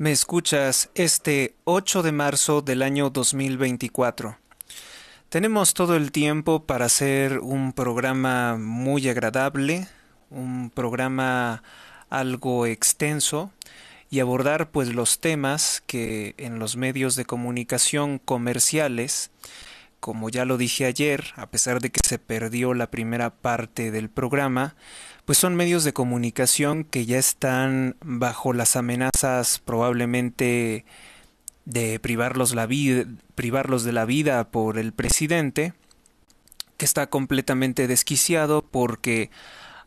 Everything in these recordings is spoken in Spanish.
Me escuchas este 8 de marzo del año 2024. Tenemos todo el tiempo para hacer un programa muy agradable, un programa algo extenso y abordar pues los temas que en los medios de comunicación comerciales, como ya lo dije ayer, a pesar de que se perdió la primera parte del programa, pues son medios de comunicación que ya están bajo las amenazas probablemente de privarlos, la privarlos de la vida por el presidente, que está completamente desquiciado porque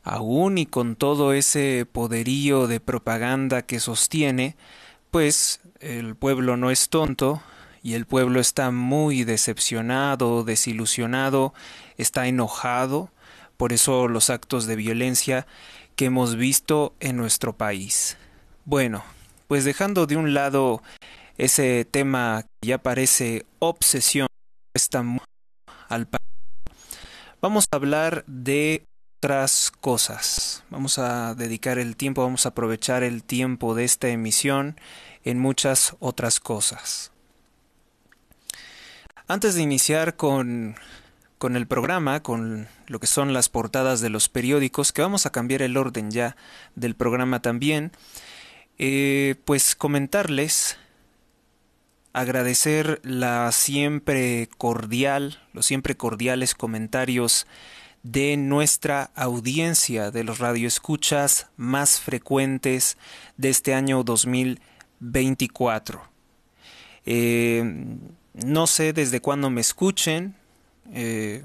aún y con todo ese poderío de propaganda que sostiene, pues el pueblo no es tonto y el pueblo está muy decepcionado, desilusionado, está enojado, por eso los actos de violencia que hemos visto en nuestro país. Bueno, pues dejando de un lado ese tema que ya parece obsesión, está al vamos a hablar de otras cosas. Vamos a dedicar el tiempo, vamos a aprovechar el tiempo de esta emisión en muchas otras cosas. Antes de iniciar con con el programa, con lo que son las portadas de los periódicos, que vamos a cambiar el orden ya del programa también, eh, pues comentarles, agradecer la siempre cordial, los siempre cordiales comentarios de nuestra audiencia, de los radioescuchas más frecuentes de este año 2024. Eh, no sé desde cuándo me escuchen, eh,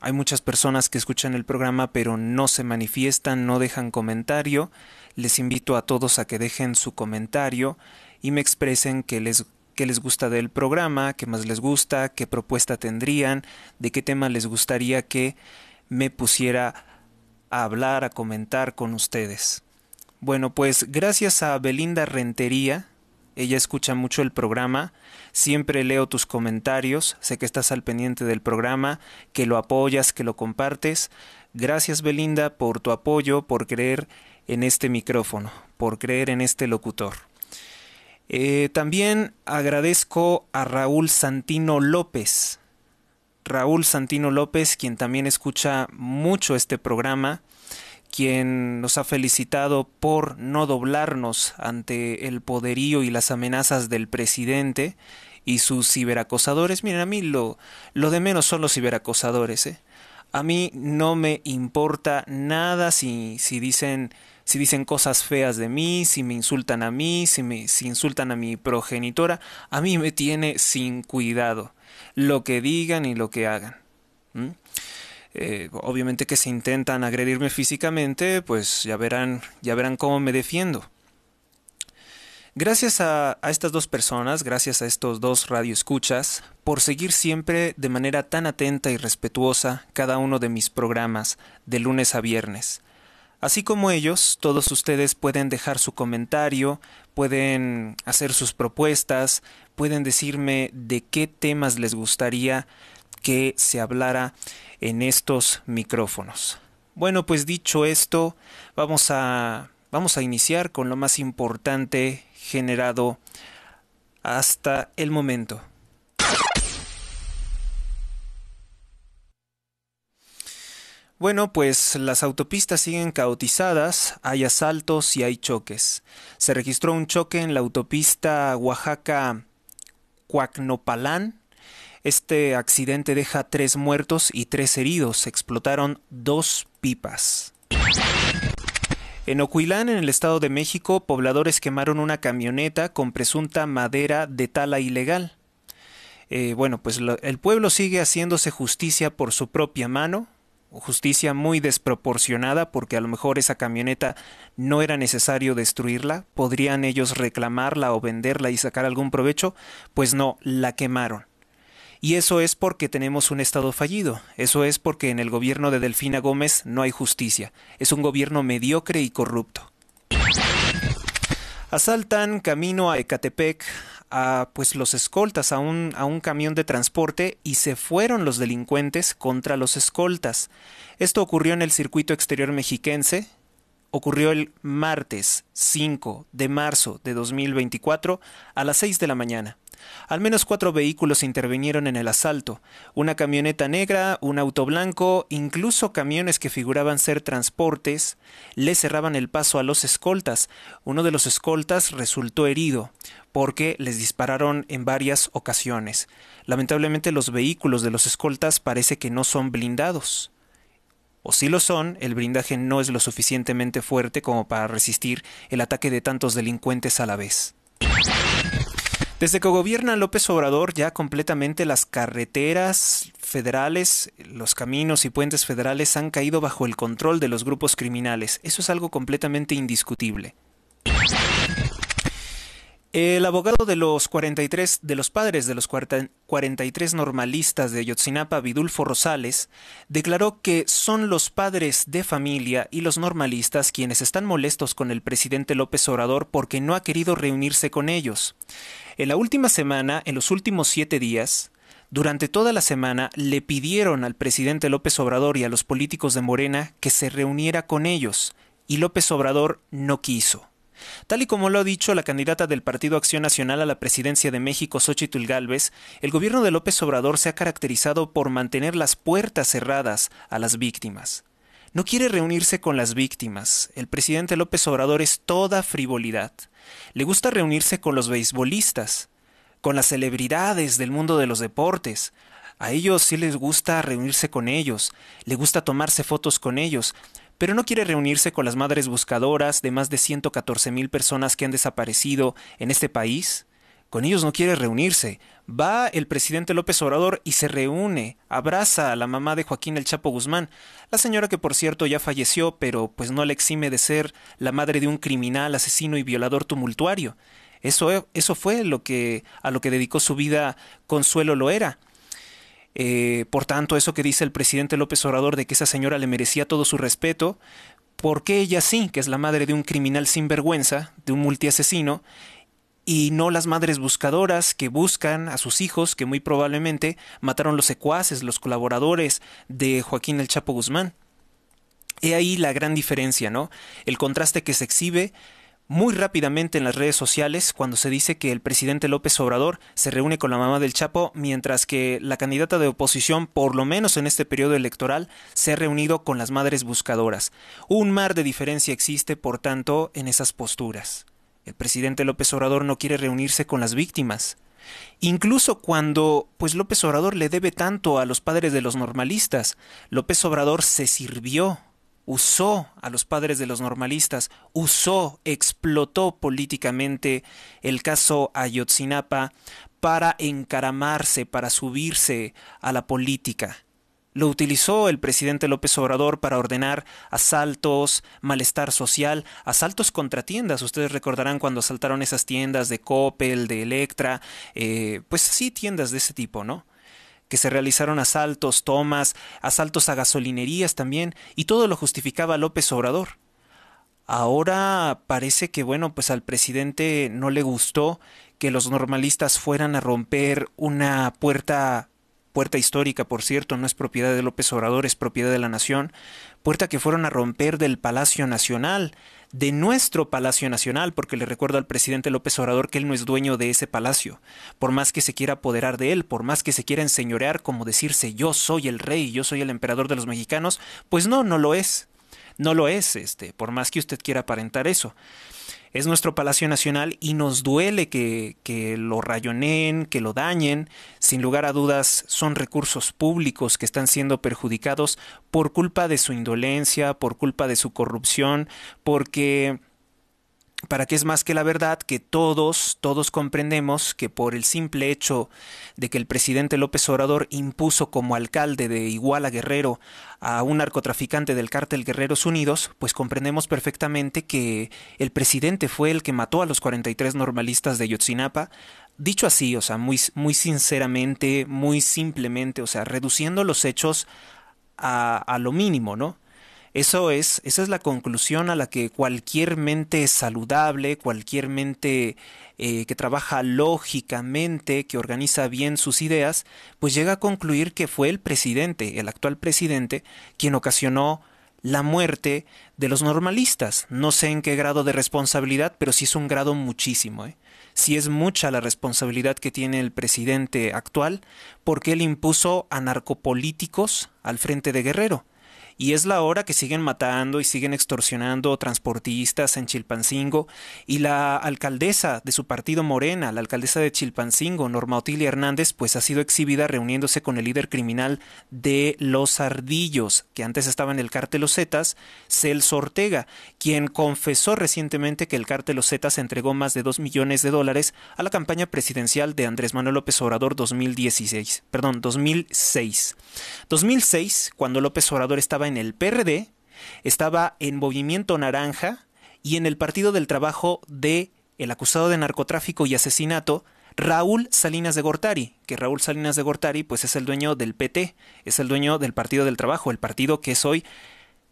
hay muchas personas que escuchan el programa pero no se manifiestan, no dejan comentario. Les invito a todos a que dejen su comentario y me expresen qué les, qué les gusta del programa, qué más les gusta, qué propuesta tendrían, de qué tema les gustaría que me pusiera a hablar, a comentar con ustedes. Bueno, pues gracias a Belinda Rentería, ella escucha mucho el programa, siempre leo tus comentarios, sé que estás al pendiente del programa, que lo apoyas, que lo compartes. Gracias Belinda por tu apoyo, por creer en este micrófono, por creer en este locutor. Eh, también agradezco a Raúl Santino López. Raúl Santino López, quien también escucha mucho este programa, quien nos ha felicitado por no doblarnos ante el poderío y las amenazas del presidente y sus ciberacosadores. Miren, a mí lo, lo de menos son los ciberacosadores. ¿eh? A mí no me importa nada si, si, dicen, si dicen cosas feas de mí, si me insultan a mí, si, me, insultan a mi progenitora. A mí me tiene sin cuidado lo que digan y lo que hagan. Eh, obviamente que se intentan agredirme físicamente, pues ya verán, ya verán cómo me defiendo. Gracias a, a, estas dos personas, gracias a estos dos radioescuchas, por seguir siempre de manera tan atenta y respetuosa cada uno de mis programas, de lunes a viernes. Así como ellos, todos ustedes pueden dejar su comentario, pueden hacer sus propuestas, pueden decirme de qué temas les gustaría que se hablara en estos micrófonos. Bueno, pues dicho esto, vamos a vamos a iniciar con lo más importante generado hasta el momento. Bueno, pues las autopistas siguen caotizadas, hay asaltos y hay choques. Se registró un choque en la autopista Oaxaca Cuacnopalán este accidente deja tres muertos y tres heridos. Explotaron dos pipas. En Ocuilán, en el Estado de México, pobladores quemaron una camioneta con presunta madera de tala ilegal. Eh, bueno, pues el pueblo sigue haciéndose justicia por su propia mano, justicia muy desproporcionada porque a lo mejor esa camioneta no era necesario destruirla, podrían ellos reclamarla o venderla y sacar algún provecho, pues no, la quemaron. Y eso es porque tenemos un Estado fallido, eso es porque en el gobierno de Delfina Gómez no hay justicia, es un gobierno mediocre y corrupto. Asaltan camino a Ecatepec a pues los escoltas a un, a un camión de transporte y se fueron los delincuentes contra los escoltas. Esto ocurrió en el circuito exterior mexiquense, ocurrió el martes 5 de marzo de 2024 a las 6 de la mañana. Al menos cuatro vehículos intervinieron en el asalto, una camioneta negra, un auto blanco, incluso camiones que figuraban ser transportes, le cerraban el paso a los escoltas. Uno de los escoltas resultó herido porque les dispararon en varias ocasiones. Lamentablemente los vehículos de los escoltas parece que no son blindados o si lo son, el blindaje no es lo suficientemente fuerte como para resistir el ataque de tantos delincuentes a la vez. Desde que gobierna López Obrador ya completamente las carreteras federales, los caminos y puentes federales han caído bajo el control de los grupos criminales. Eso es algo completamente indiscutible. El abogado de los 43, de los padres de los 43 normalistas de Yotzinapa, Vidulfo Rosales, declaró que son los padres de familia y los normalistas quienes están molestos con el presidente López Obrador porque no ha querido reunirse con ellos. En la última semana, en los últimos siete días, durante toda la semana le pidieron al presidente López Obrador y a los políticos de Morena que se reuniera con ellos, y López Obrador no quiso. Tal y como lo ha dicho la candidata del Partido Acción Nacional a la presidencia de México, Xochitl Gálvez, el gobierno de López Obrador se ha caracterizado por mantener las puertas cerradas a las víctimas. No quiere reunirse con las víctimas. El presidente López Obrador es toda frivolidad. Le gusta reunirse con los beisbolistas, con las celebridades del mundo de los deportes. A ellos sí les gusta reunirse con ellos, le gusta tomarse fotos con ellos, pero no quiere reunirse con las madres buscadoras de más de 114 mil personas que han desaparecido en este país. Con ellos no quiere reunirse. Va el presidente López Obrador y se reúne, abraza a la mamá de Joaquín el Chapo Guzmán, la señora que por cierto ya falleció, pero pues no le exime de ser la madre de un criminal, asesino y violador tumultuario. Eso, eso fue lo que, a lo que dedicó su vida Consuelo Loera eh, por tanto, eso que dice el presidente López Obrador de que esa señora le merecía todo su respeto, ¿por qué ella sí, que es la madre de un criminal sin vergüenza, de un multiasesino, y no las madres buscadoras que buscan a sus hijos que muy probablemente mataron los secuaces, los colaboradores de Joaquín el Chapo Guzmán? He ahí la gran diferencia, ¿no? El contraste que se exhibe muy rápidamente en las redes sociales cuando se dice que el presidente López Obrador se reúne con la mamá del Chapo, mientras que la candidata de oposición, por lo menos en este periodo electoral, se ha reunido con las madres buscadoras. Un mar de diferencia existe, por tanto, en esas posturas. El presidente López Obrador no quiere reunirse con las víctimas. Incluso cuando, pues López Obrador le debe tanto a los padres de los normalistas, López Obrador se sirvió usó a los padres de los normalistas, usó, explotó políticamente el caso Ayotzinapa para encaramarse, para subirse a la política. Lo utilizó el presidente López Obrador para ordenar asaltos, malestar social, asaltos contra tiendas. Ustedes recordarán cuando asaltaron esas tiendas de Coppel, de Electra, eh, pues sí, tiendas de ese tipo, ¿no? que se realizaron asaltos, tomas, asaltos a gasolinerías también, y todo lo justificaba López Obrador. Ahora parece que, bueno, pues al presidente no le gustó que los normalistas fueran a romper una puerta puerta histórica, por cierto, no es propiedad de López Obrador, es propiedad de la nación, puerta que fueron a romper del Palacio Nacional, de nuestro Palacio Nacional, porque le recuerdo al presidente López Obrador que él no es dueño de ese palacio, por más que se quiera apoderar de él, por más que se quiera enseñorear como decirse yo soy el rey, yo soy el emperador de los mexicanos, pues no, no lo es. No lo es, este, por más que usted quiera aparentar eso es nuestro Palacio Nacional y nos duele que, que, lo rayoneen, que lo dañen. Sin lugar a dudas, son recursos públicos que están siendo perjudicados por culpa de su indolencia, por culpa de su corrupción, porque para que es más que la verdad que todos, todos comprendemos que por el simple hecho de que el presidente López Obrador impuso como alcalde de Iguala Guerrero a un narcotraficante del cártel Guerreros Unidos, pues comprendemos perfectamente que el presidente fue el que mató a los 43 normalistas de Yotzinapa, dicho así, o sea, muy, muy sinceramente, muy simplemente, o sea, reduciendo los hechos a, a lo mínimo, ¿no? Eso es, esa es la conclusión a la que cualquier mente saludable, cualquier mente eh, que trabaja lógicamente, que organiza bien sus ideas, pues llega a concluir que fue el presidente, el actual presidente, quien ocasionó la muerte de los normalistas. No sé en qué grado de responsabilidad, pero sí es un grado muchísimo. ¿eh? Si es mucha la responsabilidad que tiene el presidente actual, porque él impuso a al frente de Guerrero. Y es la hora que siguen matando y siguen extorsionando transportistas en Chilpancingo. Y la alcaldesa de su partido Morena, la alcaldesa de Chilpancingo, Norma Otilia Hernández, pues ha sido exhibida reuniéndose con el líder criminal de Los Ardillos, que antes estaba en el cártel Los Zetas, Celso Ortega, quien confesó recientemente que el cártel Los Zetas entregó más de 2 millones de dólares a la campaña presidencial de Andrés Manuel López Obrador 2016, perdón, 2006. 2006, cuando López Obrador estaba en el PRD, estaba en Movimiento Naranja y en el Partido del Trabajo de el acusado de narcotráfico y asesinato, Raúl Salinas de Gortari, que Raúl Salinas de Gortari pues es el dueño del PT, es el dueño del Partido del Trabajo, el partido que es hoy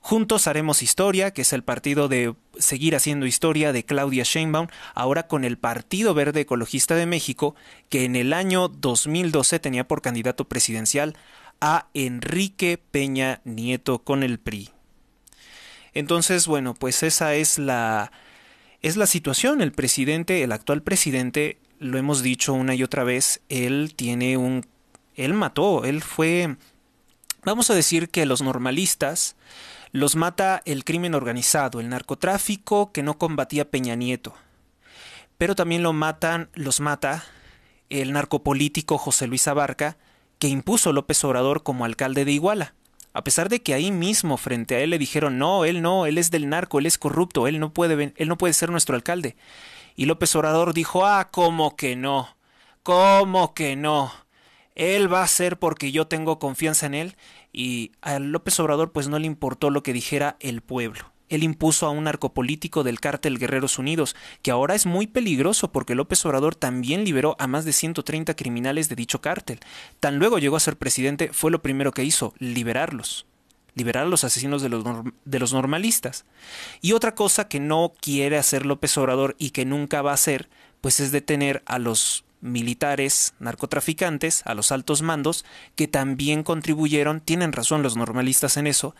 Juntos haremos historia, que es el partido de seguir haciendo historia de Claudia Sheinbaum, ahora con el Partido Verde Ecologista de México, que en el año 2012 tenía por candidato presidencial a Enrique Peña Nieto con el PRI. Entonces, bueno, pues esa es la es la situación. El presidente, el actual presidente, lo hemos dicho una y otra vez, él tiene un él mató, él fue vamos a decir que los normalistas los mata el crimen organizado, el narcotráfico que no combatía Peña Nieto. Pero también lo matan, los mata el narcopolítico José Luis Abarca que impuso López Obrador como alcalde de Iguala. A pesar de que ahí mismo frente a él le dijeron no, él no, él es del narco, él es corrupto, él no puede, él no puede ser nuestro alcalde. Y López Obrador dijo, ah, ¿cómo que no? ¿Cómo que no? Él va a ser porque yo tengo confianza en él y a López Obrador pues no le importó lo que dijera el pueblo. Él impuso a un político del cártel Guerreros Unidos, que ahora es muy peligroso porque López Obrador también liberó a más de 130 criminales de dicho cártel. Tan luego llegó a ser presidente, fue lo primero que hizo, liberarlos liberar a los asesinos de los, de los, normalistas. Y otra cosa que no quiere hacer López Obrador y que nunca va a hacer, pues es detener a los militares, narcotraficantes, a los altos mandos, que también contribuyeron, tienen razón los normalistas en eso,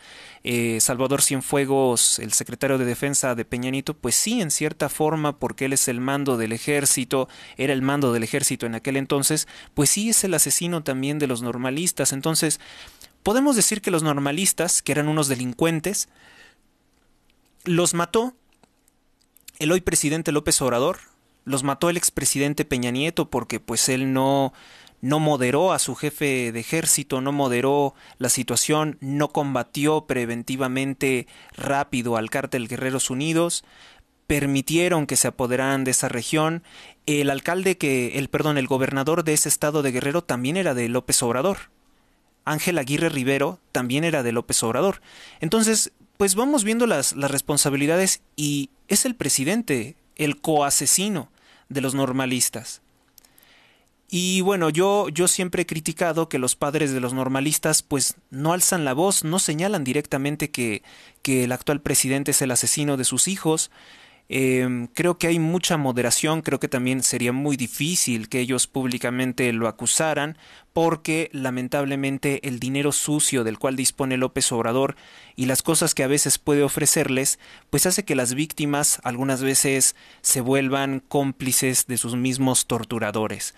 eh, Salvador Cienfuegos, el secretario de defensa de Peñanito, pues sí, en cierta forma, porque él es el mando del ejército, era el mando del ejército en aquel entonces, pues sí es el asesino también de los normalistas, entonces podemos decir que los normalistas, que eran unos delincuentes, los mató el hoy presidente López Obrador, los mató el expresidente Peña Nieto porque pues él no no moderó a su jefe de ejército, no moderó la situación, no combatió preventivamente rápido al cártel Guerreros Unidos, permitieron que se apoderaran de esa región. El alcalde que, el perdón, el gobernador de ese estado de Guerrero también era de López Obrador. Ángel Aguirre Rivero también era de López Obrador. Entonces, pues vamos viendo las responsabilidades y es el presidente, el coasesino de los normalistas. Y bueno, yo, yo siempre he criticado que los padres de los normalistas pues no alzan la voz, no señalan directamente que, que el actual presidente es el asesino de sus hijos, Em, creo que hay mucha moderación, creo que también sería muy difícil que ellos públicamente lo acusaran, porque lamentablemente el dinero sucio del cual dispone López Obrador y las cosas que a veces puede ofrecerles, pues hace que las víctimas algunas veces se vuelvan cómplices de sus mismos torturadores.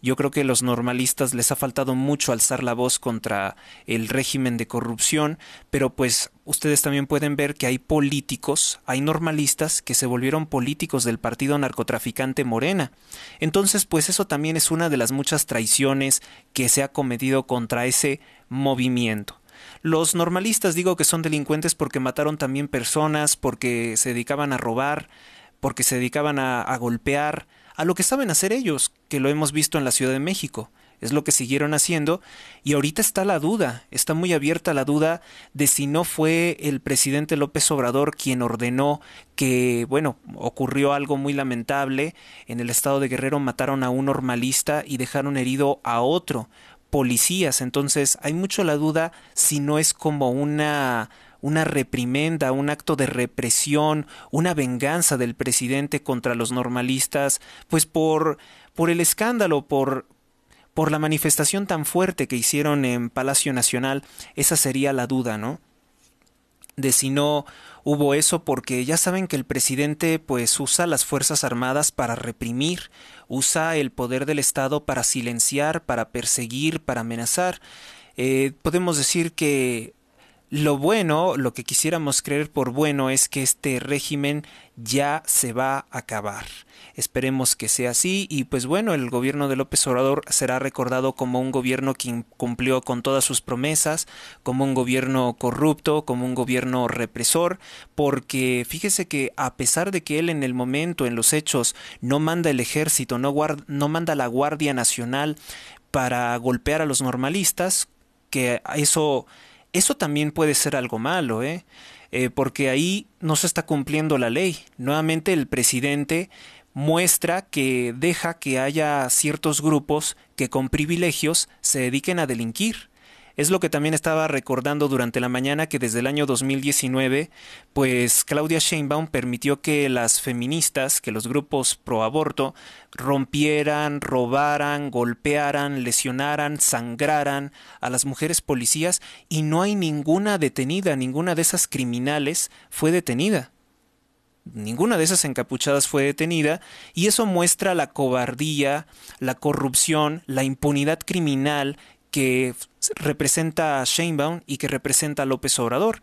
Yo creo que a los normalistas les ha faltado mucho alzar la voz contra el régimen de corrupción, pero pues ustedes también pueden ver que hay políticos, hay normalistas que se volvieron políticos del partido narcotraficante Morena. Entonces, pues eso también es una de las muchas traiciones que se ha cometido contra ese movimiento. Los normalistas digo que son delincuentes porque mataron también personas, porque se dedicaban a robar, porque se dedicaban a, a golpear, a lo que saben hacer ellos, que lo hemos visto en la Ciudad de México. Es lo que siguieron haciendo y ahorita está la duda, está muy abierta la duda de si no fue el presidente López Obrador quien ordenó que, bueno, ocurrió algo muy lamentable, en el estado de Guerrero mataron a un normalista y dejaron herido a otro policías, entonces hay mucho la duda si no es como una una reprimenda, un acto de represión, una venganza del presidente contra los normalistas, pues por, por el escándalo, por, por la manifestación tan fuerte que hicieron en Palacio Nacional, esa sería la duda, ¿no? de si no hubo eso porque ya saben que el presidente pues usa las Fuerzas Armadas para reprimir, usa el poder del Estado para silenciar, para perseguir, para amenazar. Eh, podemos decir que lo bueno, lo que quisiéramos creer por bueno es que este régimen ya se va a acabar. Esperemos que sea así y pues bueno, el gobierno de López Obrador será recordado como un gobierno que cumplió con todas sus promesas, como un gobierno corrupto, como un gobierno represor, porque fíjese que a pesar de que él en el momento, en los hechos, no manda el ejército, no, no manda la Guardia Nacional para golpear a los normalistas, que eso eso también puede ser algo malo, ¿eh? ¿eh? porque ahí no se está cumpliendo la ley. Nuevamente el presidente muestra que deja que haya ciertos grupos que con privilegios se dediquen a delinquir. Es lo que también estaba recordando durante la mañana que desde el año 2019, pues Claudia Sheinbaum permitió que las feministas, que los grupos pro aborto, rompieran, robaran, golpearan, lesionaran, sangraran a las mujeres policías y no hay ninguna detenida, ninguna de esas criminales fue detenida ninguna de esas encapuchadas fue detenida, y eso muestra la cobardía, la corrupción, la impunidad criminal que representa a Sheinbaum y que representa a López Obrador.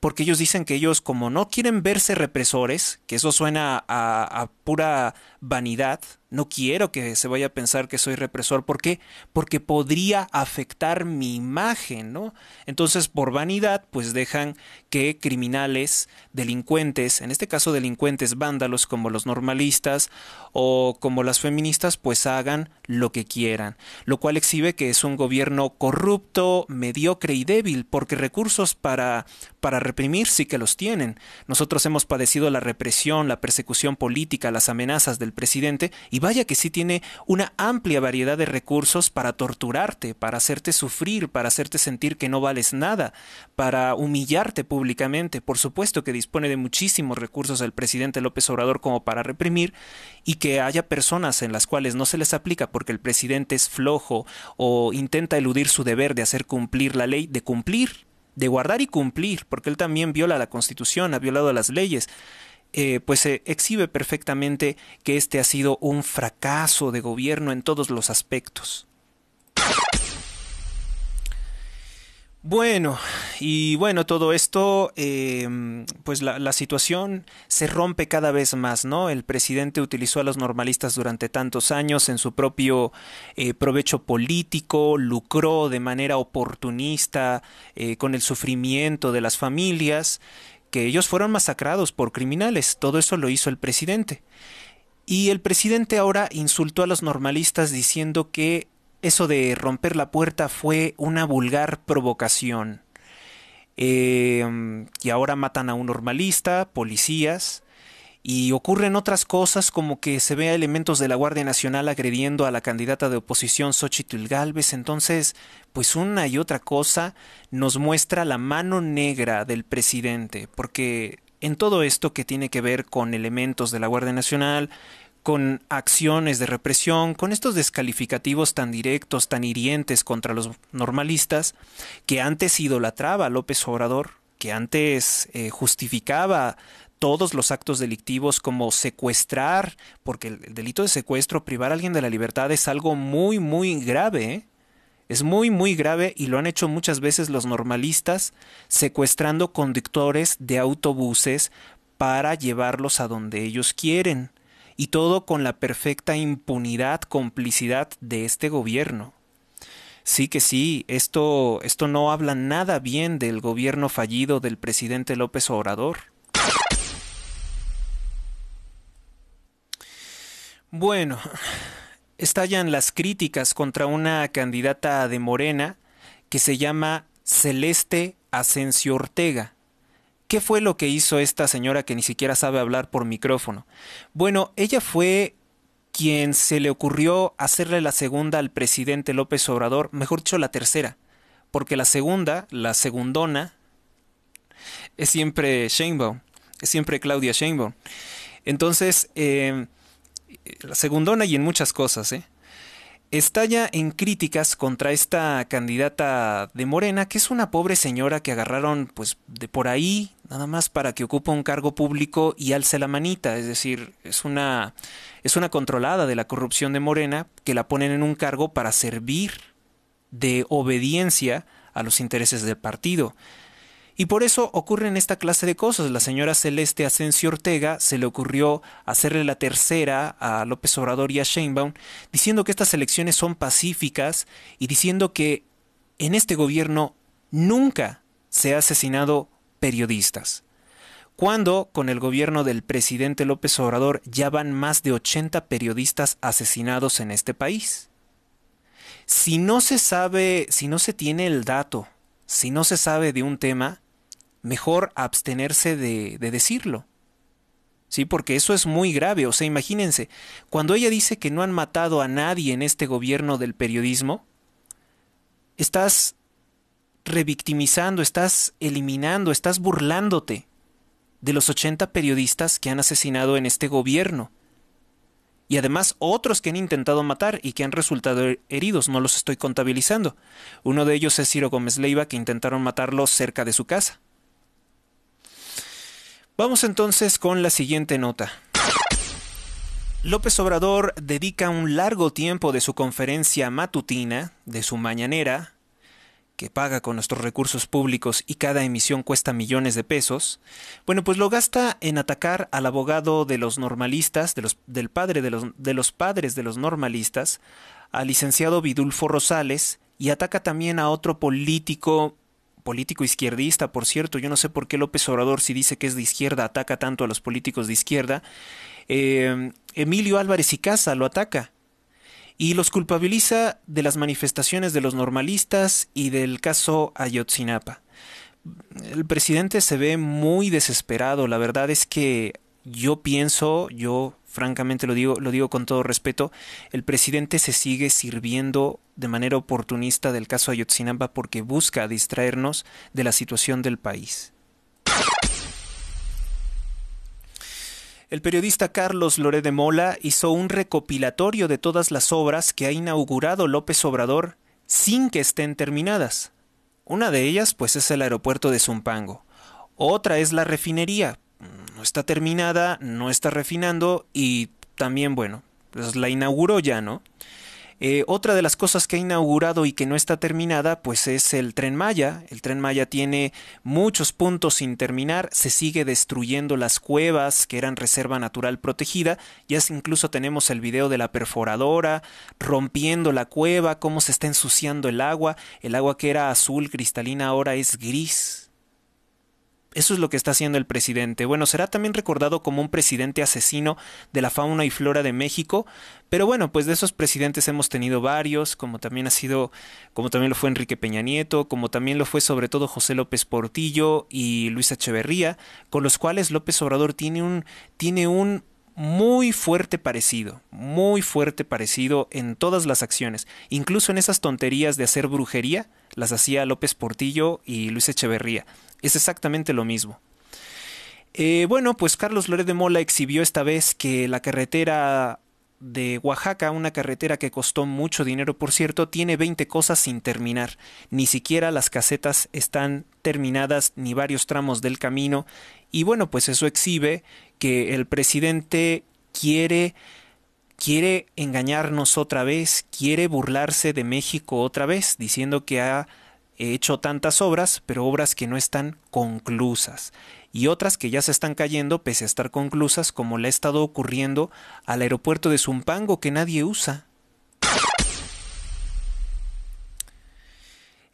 Porque ellos dicen que ellos, como no quieren verse represores, que eso suena a pura vanidad, no quiero que se vaya a pensar que soy represor. ¿Por qué? Porque podría afectar mi imagen, ¿no? Entonces, por vanidad, pues dejan que criminales, delincuentes, en este caso delincuentes vándalos como los normalistas o como las feministas, pues hagan lo que quieran. Lo cual exhibe que es un gobierno corrupto, mediocre y débil, porque recursos para, para reprimir sí que los tienen. Nosotros hemos padecido la represión, la persecución política, las amenazas del presidente y vaya que sí tiene una amplia variedad de recursos para torturarte, para hacerte sufrir, para hacerte sentir que no vales nada, para humillarte públicamente. Por supuesto que dispone de muchísimos recursos el presidente López Obrador como para reprimir y que haya personas en las cuales no se les aplica porque el presidente es flojo o intenta eludir su deber de hacer cumplir la ley, de cumplir de guardar y cumplir, porque él también viola la Constitución, ha violado las leyes. Eh, pues se exhibe perfectamente que este ha sido un fracaso de gobierno en todos los aspectos. Bueno, y bueno, todo esto, em, pues la, situación se rompe cada vez más, ¿no? El presidente utilizó a los normalistas durante tantos años en su propio eh, provecho político, lucró de manera oportunista eh, con el sufrimiento de las familias ellos fueron masacrados por criminales, todo eso lo hizo el presidente. Y el presidente ahora insultó a los normalistas diciendo que eso de romper la puerta fue una vulgar provocación. Em, y ahora matan a un normalista, policías, y ocurren otras cosas como que se vea elementos de la Guardia Nacional agrediendo a la candidata de oposición Xochitl Galvez, entonces, pues una y otra cosa nos muestra la mano negra del presidente, porque en todo esto que tiene que ver con elementos de la Guardia Nacional, con acciones de represión, con estos descalificativos tan directos, tan hirientes contra los normalistas, que antes idolatraba a López Obrador, que antes eh, justificaba todos los actos delictivos como secuestrar, porque el, delito de secuestro, privar a alguien de la libertad es algo muy, muy grave. ¿eh? Es muy, muy grave y lo han hecho muchas veces los normalistas secuestrando conductores de autobuses para llevarlos a donde ellos quieren. Y todo con la perfecta impunidad, complicidad de este gobierno. Sí que sí, esto, esto no habla nada bien del gobierno fallido del presidente López Obrador. Bueno, estallan las críticas contra una candidata de Morena que se llama Celeste Asensio Ortega. ¿Qué fue lo que hizo esta señora que ni siquiera sabe hablar por micrófono? Bueno, ella fue quien se le ocurrió hacerle la segunda al presidente López Obrador, mejor dicho la tercera, porque la segunda, la segundona, es siempre Sheinbaum, es siempre Claudia Sheinbaum. Entonces, eh, la segundona y en muchas cosas, ¿eh? Estalla en críticas contra esta candidata de Morena, que es una pobre señora que agarraron pues de por ahí, nada más para que ocupe un cargo público y alce la manita, es decir, es una es una controlada de la corrupción de Morena que la ponen en un cargo para servir de obediencia a los intereses del partido. Y por eso ocurren esta clase de cosas. La señora Celeste Asensio Ortega se le ocurrió hacerle la tercera a López Obrador y a Sheinbaum, diciendo que estas elecciones son pacíficas y diciendo que en este gobierno nunca se ha asesinado periodistas. Cuando con el gobierno del presidente López Obrador ya van más de 80 periodistas asesinados en este país. Si no se sabe, si no se tiene el dato, si no se sabe de un tema, mejor abstenerse de, de decirlo. Sí, porque eso es muy grave. O sea, imagínense, cuando ella dice que no han matado a nadie en este gobierno del periodismo, estás revictimizando, estás eliminando, estás burlándote de los 80 periodistas que han asesinado en este gobierno. Y además otros que han intentado matar y que han resultado heridos, no los estoy contabilizando. Uno de ellos es Ciro Gómez Leiva, que intentaron matarlo cerca de su casa. Vamos entonces con la siguiente nota. López Obrador dedica un largo tiempo de su conferencia matutina, de su mañanera, que paga con nuestros recursos públicos y cada emisión cuesta millones de pesos, bueno, pues lo gasta en atacar al abogado de los normalistas, del padre de los, de los padres de los normalistas, al licenciado Vidulfo Rosales, y ataca también a otro político político izquierdista, por cierto, yo no sé por qué López Obrador, si dice que es de izquierda, ataca tanto a los políticos de izquierda, eh, Emilio Álvarez y Casa lo ataca y los culpabiliza de las manifestaciones de los normalistas y del caso Ayotzinapa. El presidente se ve muy desesperado, la verdad es que yo pienso, yo francamente lo digo, lo digo con todo respeto, el presidente se sigue sirviendo de manera oportunista del caso Ayotzinapa porque busca distraernos de la situación del país. El periodista Carlos Loré de Mola hizo un recopilatorio de todas las obras que ha inaugurado López Obrador sin que estén terminadas. Una de ellas, pues, es el aeropuerto de Zumpango. Otra es la refinería, no está terminada, no está refinando y también, bueno, pues la inauguró ya, ¿no? Eh, otra de las cosas que ha inaugurado y que no está terminada, pues es el tren Maya. El tren Maya tiene muchos puntos sin terminar, se sigue destruyendo las cuevas que eran reserva natural protegida, ya incluso tenemos el video de la perforadora, rompiendo la cueva, cómo se está ensuciando el agua, el agua que era azul cristalina ahora es gris, eso es lo que está haciendo el presidente. Bueno, será también recordado como un presidente asesino de la fauna y flora de México, pero bueno, pues de esos presidentes hemos tenido varios, como también ha sido, como también lo fue Enrique Peña Nieto, como también lo fue sobre todo José López Portillo y Luis Echeverría, con los cuales López Obrador tiene un tiene un muy fuerte parecido, muy fuerte parecido en todas las acciones, incluso en esas tonterías de hacer brujería, las hacía López Portillo y Luis Echeverría. Es exactamente lo mismo. Eh, bueno, pues Carlos Loret de Mola exhibió esta vez que la carretera de Oaxaca, una carretera que costó mucho dinero, por cierto, tiene 20 cosas sin terminar. Ni siquiera las casetas están terminadas, ni varios tramos del camino. Y bueno, pues eso exhibe que el presidente quiere quiere engañarnos otra vez, quiere burlarse de México otra vez, diciendo que ha he hecho tantas obras, pero obras que no están conclusas y otras que ya se están cayendo pese a estar conclusas como le ha estado ocurriendo al aeropuerto de Zumpango que nadie usa.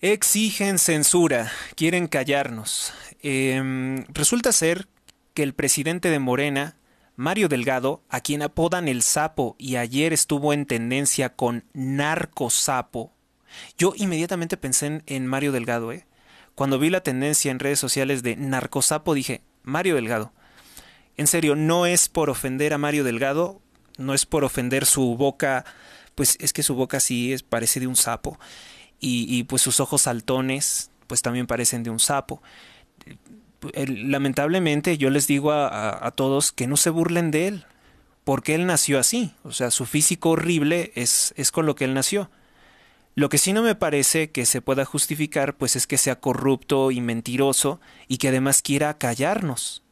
Exigen censura, quieren callarnos. Em, resulta ser que el presidente de Morena, Mario Delgado, a quien apodan el sapo y ayer estuvo en tendencia con narco sapo, yo inmediatamente pensé en, Mario Delgado, ¿eh? Cuando vi la tendencia en redes sociales de narcosapo, dije, Mario Delgado. En serio, no es por ofender a Mario Delgado, no es por ofender su boca, pues es que su boca sí parece de un sapo. Y, pues sus ojos saltones, pues también parecen de un sapo. Lamentablemente yo les digo a, a todos que no se burlen de él, porque él nació así, o sea, su físico horrible es, es con lo que él nació. Lo que sí no me parece que se pueda justificar pues es que sea corrupto y mentiroso y que además quiera callarnos.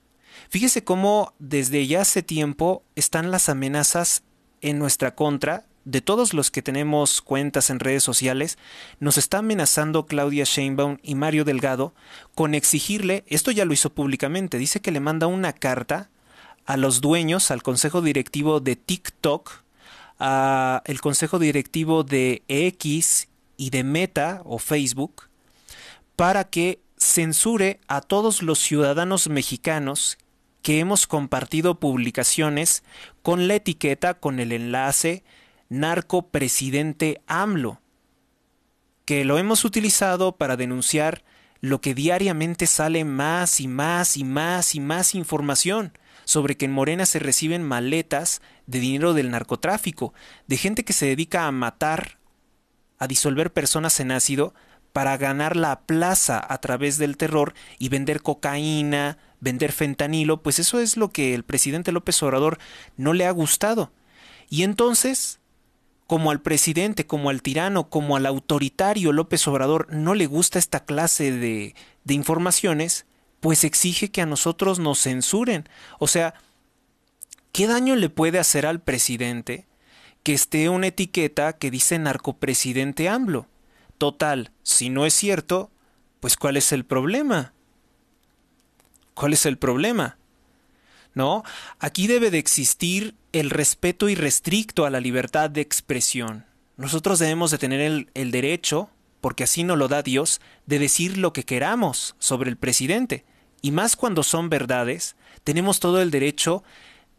Fíjese cómo desde ya hace tiempo están las amenazas en nuestra contra de todos los que tenemos cuentas en redes sociales, nos está amenazando Claudia Sheinbaum y Mario Delgado con exigirle, esto ya lo hizo públicamente, dice que le manda una carta a los dueños, al consejo directivo de TikTok, a el consejo directivo de X y de Meta o Facebook para que censure a todos los ciudadanos mexicanos que hemos compartido publicaciones con la etiqueta con el enlace narco presidente AMLO, que lo hemos utilizado para denunciar lo que diariamente sale más y más y más y más información sobre que en Morena se reciben maletas de dinero del narcotráfico, de gente que se dedica a matar, a disolver personas en ácido para ganar la plaza a través del terror y vender cocaína, vender fentanilo, pues eso es lo que el presidente López Obrador no le ha gustado. Y entonces, como al presidente, como al tirano, como al autoritario López Obrador no le gusta esta clase de, de informaciones, pues exige que a nosotros nos censuren. O sea, ¿Qué daño le puede hacer al presidente que esté una etiqueta que dice narcopresidente AMLO? Total, si no es cierto, pues ¿cuál es el problema? ¿Cuál es el problema? ¿No? Aquí debe de existir el respeto irrestricto a la libertad de expresión. Nosotros debemos de tener el, derecho, porque así nos lo da Dios, de decir lo que queramos sobre el presidente. Y más cuando son verdades, tenemos todo el derecho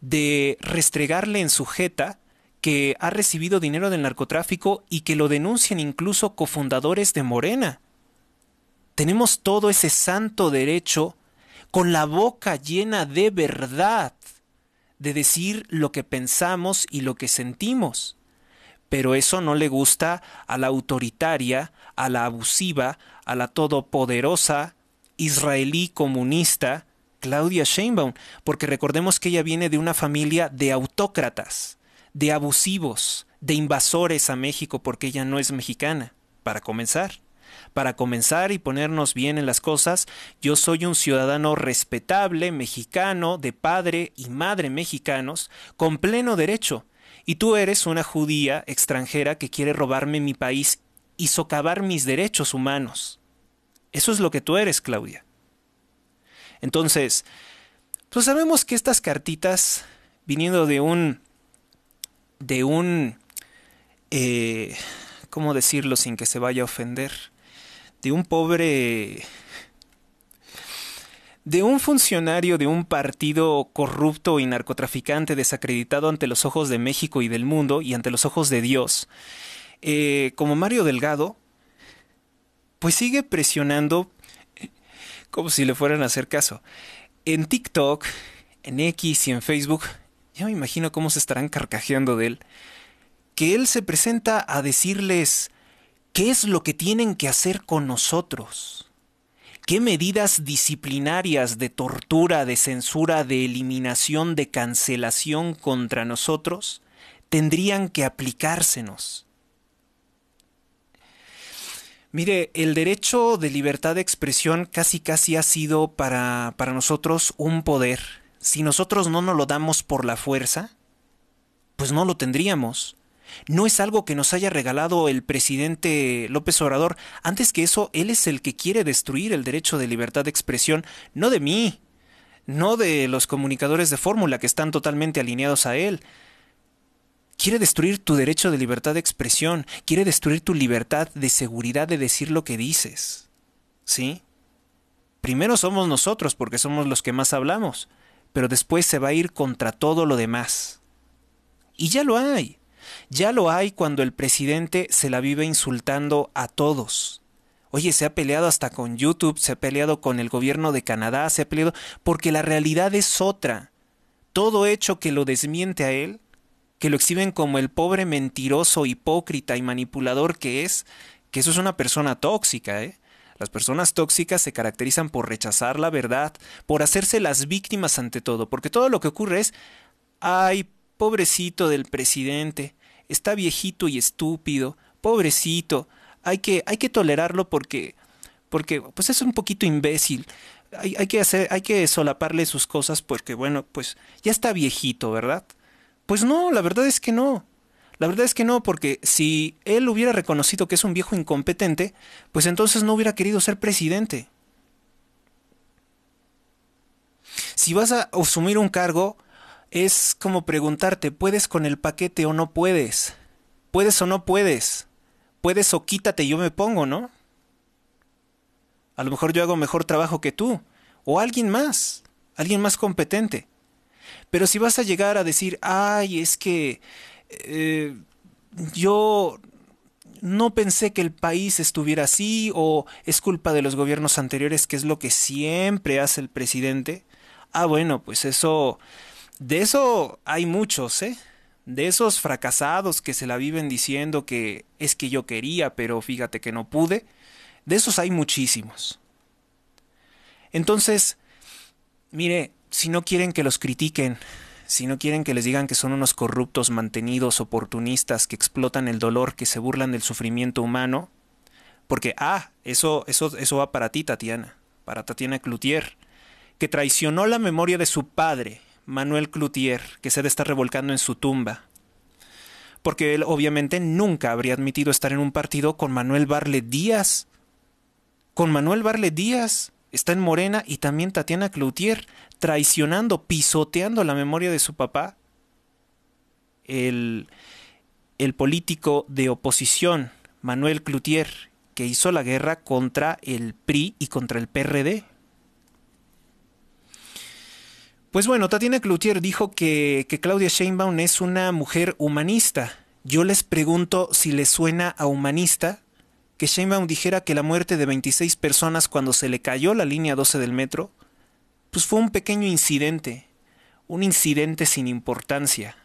de restregarle en sujeta que ha recibido dinero del narcotráfico y que lo denuncian incluso cofundadores de Morena. Tenemos todo ese santo derecho con la boca llena de verdad de decir lo que pensamos y lo que sentimos. Pero eso no le gusta a la autoritaria, a la abusiva, a la todopoderosa, israelí comunista, Claudia Sheinbaum, porque recordemos que ella viene de una familia de autócratas, de abusivos, de invasores a México porque ella no es mexicana, para comenzar. Para comenzar y ponernos bien en las cosas, yo soy un ciudadano respetable, mexicano, de padre y madre mexicanos, con pleno derecho. Y tú eres una judía extranjera que quiere robarme mi país y socavar mis derechos humanos. Eso es lo que tú eres, Claudia. Entonces, pues sabemos que estas cartitas, viniendo de un, de un, eh, ¿cómo decirlo sin que se vaya a ofender? De un pobre de un funcionario de un partido corrupto y narcotraficante desacreditado ante los ojos de México y del mundo y ante los ojos de Dios, eh, como Mario Delgado, pues sigue presionando como si le fueran a hacer caso. En TikTok, en X y en Facebook, ya me imagino cómo se estarán carcajeando de él, que él se presenta a decirles qué es lo que tienen que hacer con nosotros, qué medidas disciplinarias de tortura, de censura, de eliminación, de cancelación contra nosotros tendrían que aplicársenos Mire, el derecho de libertad de expresión casi casi ha sido para, para nosotros un poder. Si nosotros no nos lo damos por la fuerza, pues no lo tendríamos. No es algo que nos haya regalado el presidente López Obrador. Antes que eso, él es el que quiere destruir el derecho de libertad de expresión, no de mí, no de los comunicadores de fórmula que están totalmente alineados a él, Quiere destruir tu derecho de libertad de expresión, quiere destruir tu libertad de seguridad de decir lo que dices. ¿Sí? Primero somos nosotros porque somos los que más hablamos, pero después se va a ir contra todo lo demás. Y ya lo hay. Ya lo hay cuando el presidente se la vive insultando a todos. Oye, se ha peleado hasta con YouTube, se ha peleado con el gobierno de Canadá, se ha peleado porque la realidad es otra. Todo hecho que lo desmiente a él que lo exhiben como el pobre mentiroso, hipócrita y manipulador que es, que eso es una persona tóxica, ¿eh? Las personas tóxicas se caracterizan por rechazar la verdad, por hacerse las víctimas ante todo, porque todo lo que ocurre es, ay, pobrecito del presidente, está viejito y estúpido, pobrecito, hay que, hay que tolerarlo porque, porque pues es un poquito imbécil. Hay, hay que hacer, hay que solaparle sus cosas porque, bueno, pues ya está viejito, ¿verdad? Pues no, la verdad es que no. La verdad es que no, porque si él hubiera reconocido que es un viejo incompetente, pues entonces no hubiera querido ser presidente. Si vas a asumir un cargo, es como preguntarte, ¿puedes con el paquete o no puedes? ¿Puedes o no puedes? ¿Puedes o quítate, yo me pongo, ¿no? A lo mejor yo hago mejor trabajo que tú, o alguien más, alguien más competente. Pero si vas a llegar a decir, ay, es que eh, yo no pensé que el país estuviera así o es culpa de los gobiernos anteriores, que es lo que siempre hace el presidente. Ah, bueno, pues eso, de eso hay muchos, ¿eh? De esos fracasados que se la viven diciendo que es que yo quería, pero fíjate que no pude, de esos hay muchísimos. Entonces, mire, si no quieren que los critiquen, si no quieren que les digan que son unos corruptos, mantenidos, oportunistas, que explotan el dolor, que se burlan del sufrimiento humano, porque, ah, eso, eso, eso va para ti, Tatiana, para Tatiana Cloutier, que traicionó la memoria de su padre, Manuel Cloutier, que se estar revolcando en su tumba, porque él obviamente nunca habría admitido estar en un partido con Manuel Barle Díaz, con Manuel Barle Díaz, está en Morena y también Tatiana Cloutier traicionando, pisoteando la memoria de su papá, el, el político de oposición Manuel Cloutier, que hizo la guerra contra el PRI y contra el PRD. Pues bueno, Tatiana Cloutier dijo que, que, Claudia Sheinbaum es una mujer humanista. Yo les pregunto si les suena a humanista que Sheinbaum dijera que la muerte de 26 personas cuando se le cayó la línea 12 del metro, pues fue un pequeño incidente, un incidente sin importancia.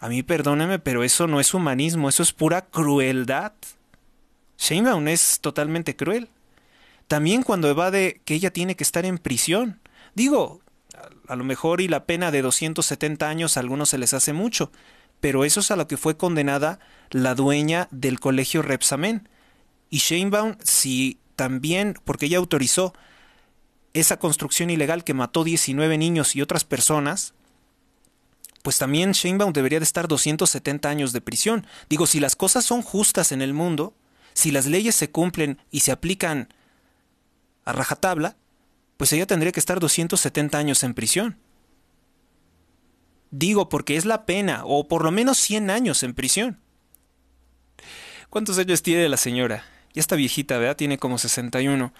A mí perdóneme, pero eso no es humanismo, eso es pura crueldad. Sheinbaum es totalmente cruel. También cuando evade que ella tiene que estar en prisión. Digo, a lo mejor y la pena de 270 años a algunos se les hace mucho, pero eso es a lo que fue condenada la dueña del colegio Repsamen, y Sheinbaum, si también, porque ella autorizó esa construcción ilegal que mató 19 niños y otras personas, pues también Sheinbaum debería de estar 270 años de prisión. Digo, si las cosas son justas en el mundo, si las leyes se cumplen y se aplican a rajatabla, pues ella tendría que estar 270 años en prisión. Digo porque es la pena, o por lo menos 100 años en prisión. ¿Cuántos años tiene la señora? ya está viejita, ¿verdad? Tiene como 61.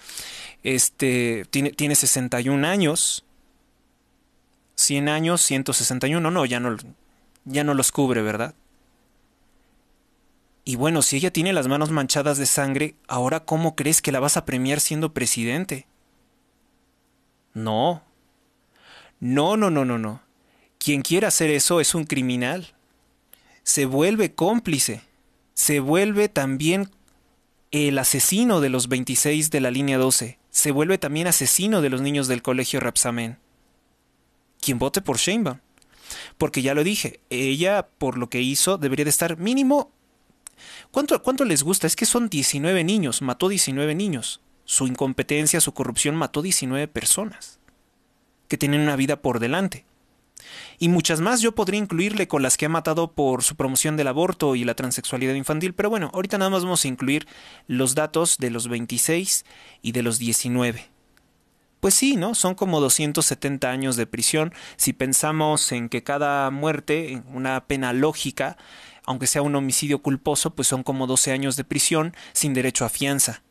Este, tiene, tiene 61 años. 100 años, 161, no, ya no, ya no los cubre, ¿verdad? Y bueno, si ella tiene las manos manchadas de sangre, ahora ¿cómo crees que la vas a premiar siendo presidente? No. No, no, no, no, no. Quien quiera hacer eso es un criminal. Se vuelve cómplice. Se vuelve también el asesino de los 26 de la línea 12 se vuelve también asesino de los niños del colegio Rapsamen. Quien vote por Sheinbaum. Porque ya lo dije, ella por lo que hizo debería de estar mínimo... ¿Cuánto, ¿Cuánto les gusta? Es que son 19 niños, mató 19 niños. Su incompetencia, su corrupción mató 19 personas que tienen una vida por delante y muchas más. Yo podría incluirle con las que ha matado por su promoción del aborto y la transexualidad infantil, pero bueno, ahorita nada más vamos a incluir los datos de los 26 y de los 19. Pues sí, ¿no? Son como 270 años de prisión. Si pensamos en que cada muerte, una pena lógica, aunque sea un homicidio culposo, pues son como 12 años de prisión sin derecho a fianza.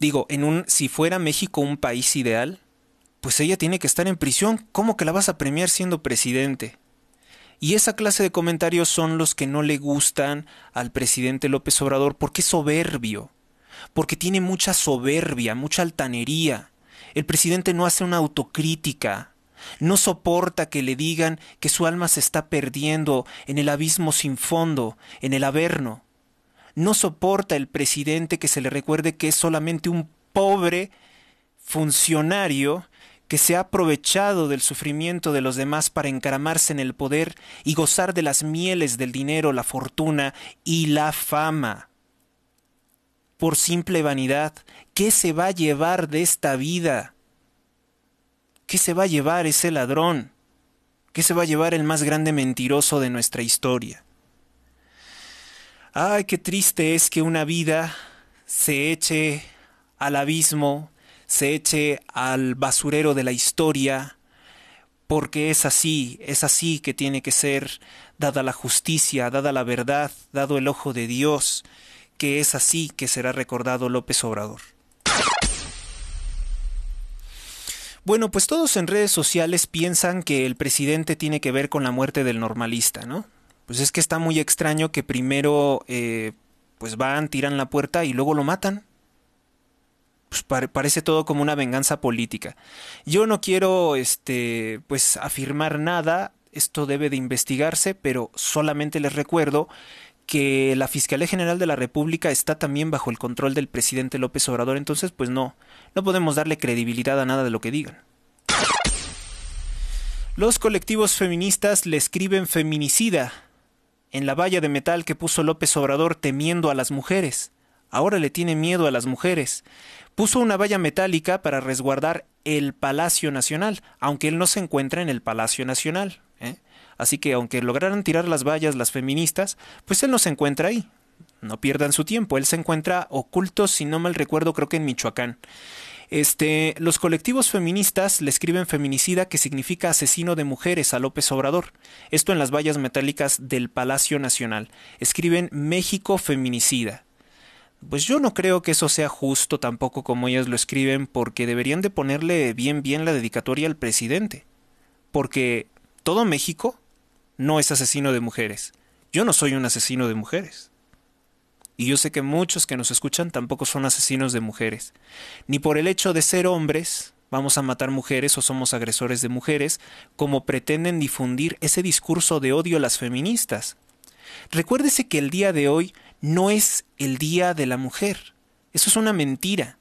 Digo, en un si fuera México un país ideal, pues ella tiene que estar en prisión. ¿Cómo que la vas a premiar siendo presidente? Y esa clase de comentarios son los que no le gustan al presidente López Obrador porque es soberbio, porque tiene mucha soberbia, mucha altanería. El presidente no hace una autocrítica, no soporta que le digan que su alma se está perdiendo en el abismo sin fondo, en el averno. No soporta el presidente que se le recuerde que es solamente un pobre funcionario que se ha aprovechado del sufrimiento de los demás para encaramarse en el poder y gozar de las mieles del dinero, la fortuna y la fama. Por simple vanidad, ¿qué se va a llevar de esta vida? ¿Qué se va a llevar ese ladrón? ¿Qué se va a llevar el más grande mentiroso de nuestra historia? Ay, qué triste es que una vida se eche al abismo se eche al basurero de la historia, porque es así, es así que tiene que ser, dada la justicia, dada la verdad, dado el ojo de Dios, que es así que será recordado López Obrador. Bueno, pues todos en redes sociales piensan que el presidente tiene que ver con la muerte del normalista, ¿no? Pues es que está muy extraño que primero eh, pues van, tiran la puerta y luego lo matan. Pues, parece todo como una venganza política. Yo no quiero este pues afirmar nada, esto debe de investigarse, pero solamente les recuerdo que la Fiscalía General de la República está también bajo el control del presidente López Obrador, entonces pues no, no podemos darle credibilidad a nada de lo que digan. Los colectivos feministas le escriben feminicida en la valla de metal que puso López Obrador temiendo a las mujeres ahora le tiene miedo a las mujeres. Puso una valla metálica para resguardar el Palacio Nacional, aunque él no se encuentra en el Palacio Nacional. ¿eh? Así que aunque lograran tirar las vallas las feministas, pues él no se encuentra ahí. No pierdan su tiempo, él se encuentra oculto, si no mal recuerdo, creo que en Michoacán. Este, los colectivos feministas le escriben feminicida que significa asesino de mujeres a López Obrador. Esto en las vallas metálicas del Palacio Nacional. Escriben México feminicida pues yo no creo que eso sea justo tampoco como ellas lo escriben, porque deberían de ponerle bien bien la dedicatoria al presidente. Porque todo México no es asesino de mujeres. Yo no soy un asesino de mujeres. Y yo sé que muchos que nos escuchan tampoco son asesinos de mujeres. Ni por el hecho de ser hombres vamos a matar mujeres o somos agresores de mujeres, como pretenden difundir ese discurso de odio a las feministas. Recuérdese que el día de hoy no es el Día de la Mujer. Eso es una mentira.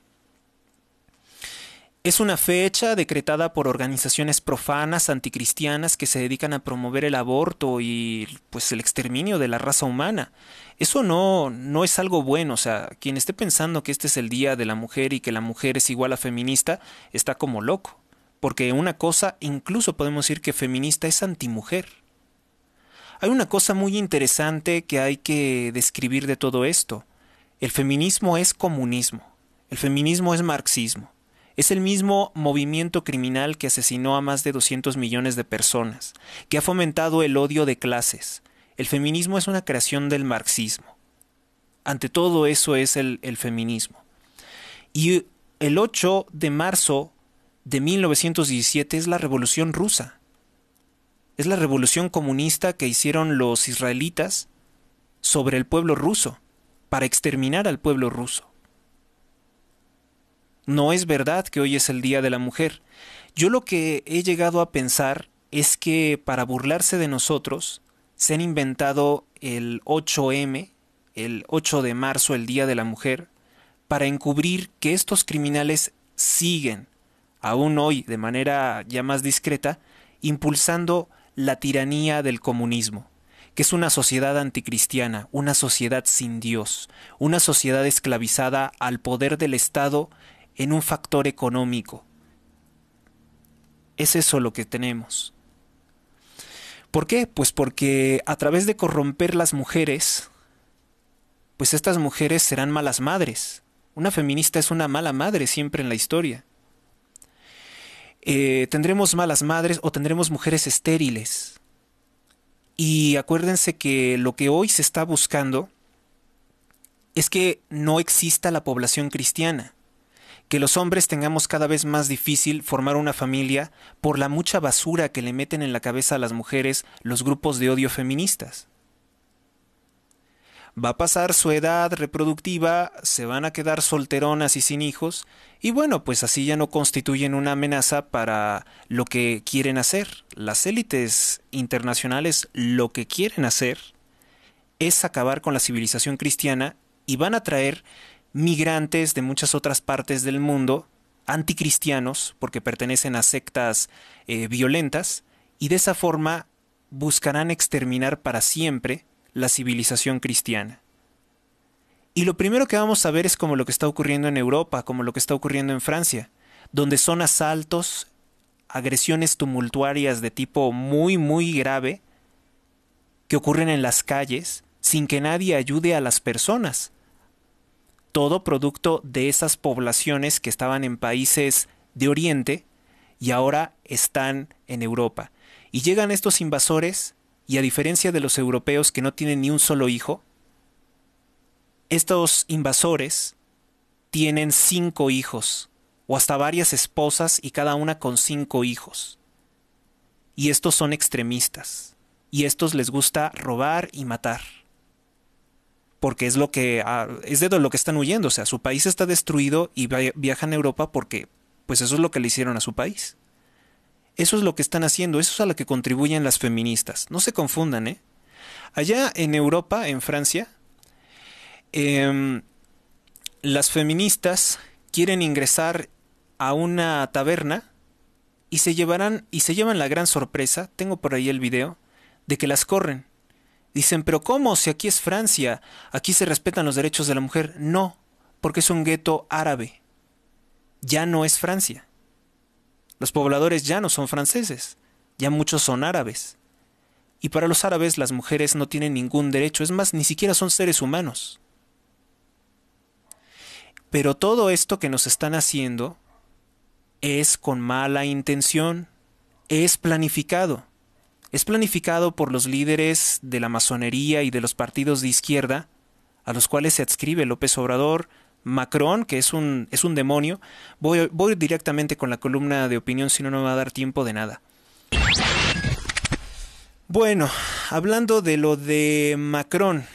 Es una fecha decretada por organizaciones profanas, anticristianas, que se dedican a promover el aborto y pues el exterminio de la raza humana. Eso no, no es algo bueno. O sea, quien esté pensando que este es el día de la mujer y que la mujer es igual a feminista, está como loco. Porque una cosa, incluso podemos decir que feminista es antimujer. Hay una cosa muy interesante que hay que describir de todo esto. El feminismo es comunismo, el feminismo es marxismo, es el mismo movimiento criminal que asesinó a más de 200 millones de personas, que ha fomentado el odio de clases. El feminismo es una creación del marxismo. Ante todo eso es el, feminismo. Y el 8 de marzo de 1917 es la Revolución Rusa es la revolución comunista que hicieron los israelitas sobre el pueblo ruso, para exterminar al pueblo ruso. No es verdad que hoy es el Día de la Mujer. Yo lo que he llegado a pensar es que para burlarse de nosotros, se han inventado el 8M, el 8 de marzo, el Día de la Mujer, para encubrir que estos criminales siguen, aún hoy de manera ya más discreta, impulsando la tiranía del comunismo, que es una sociedad anticristiana, una sociedad sin Dios, una sociedad esclavizada al poder del Estado en un factor económico. Es eso lo que tenemos. ¿Por qué? Pues porque a través de corromper las mujeres, pues estas mujeres serán malas madres. Una feminista es una mala madre siempre en la historia. Eh, tendremos malas madres o tendremos mujeres estériles. Y acuérdense que lo que hoy se está buscando es que no exista la población cristiana, que los hombres tengamos cada vez más difícil formar una familia por la mucha basura que le meten en la cabeza a las mujeres los grupos de odio feministas va a pasar su edad reproductiva, se van a quedar solteronas y sin hijos, y bueno, pues así ya no constituyen una amenaza para lo que quieren hacer. Las élites internacionales lo que quieren hacer es acabar con la civilización cristiana y van a traer migrantes de muchas otras partes del mundo, anticristianos, porque pertenecen a sectas eh, violentas, y de esa forma buscarán exterminar para siempre la civilización cristiana. Y lo primero que vamos a ver es como lo que está ocurriendo en Europa, como lo que está ocurriendo en Francia, donde son asaltos, agresiones tumultuarias de tipo muy, muy grave que ocurren en las calles sin que nadie ayude a las personas. Todo producto de esas poblaciones que estaban en países de Oriente y ahora están en Europa. Y llegan estos invasores y a diferencia de los europeos que no tienen ni un solo hijo, estos invasores tienen cinco hijos, o hasta varias esposas y cada una con cinco hijos. Y estos son extremistas, y estos les gusta robar y matar. Porque es lo que ah, es de lo que están huyendo, o sea, su país está destruido y viajan a Europa porque pues eso es lo que le hicieron a su país. Eso es lo que están haciendo, eso es a lo que contribuyen las feministas. No se confundan, ¿eh? Allá en Europa, en Francia, em, las feministas quieren ingresar a una taberna y se llevarán y se llevan la gran sorpresa, tengo por ahí el video, de que las corren. Dicen, pero ¿cómo? Si aquí es Francia, aquí se respetan los derechos de la mujer. No, porque es un gueto árabe. Ya no es Francia. Los pobladores ya no son franceses, ya muchos son árabes. Y para los árabes las mujeres no tienen ningún derecho, es más, ni siquiera son seres humanos. Pero todo esto que nos están haciendo es con mala intención, es planificado. Es planificado por los líderes de la masonería y de los partidos de izquierda, a los cuales se adscribe López Obrador, Macron, que es un, es un demonio. Voy, voy directamente con la columna de opinión, si no, no me va a dar tiempo de nada. Bueno, hablando de lo de Macron.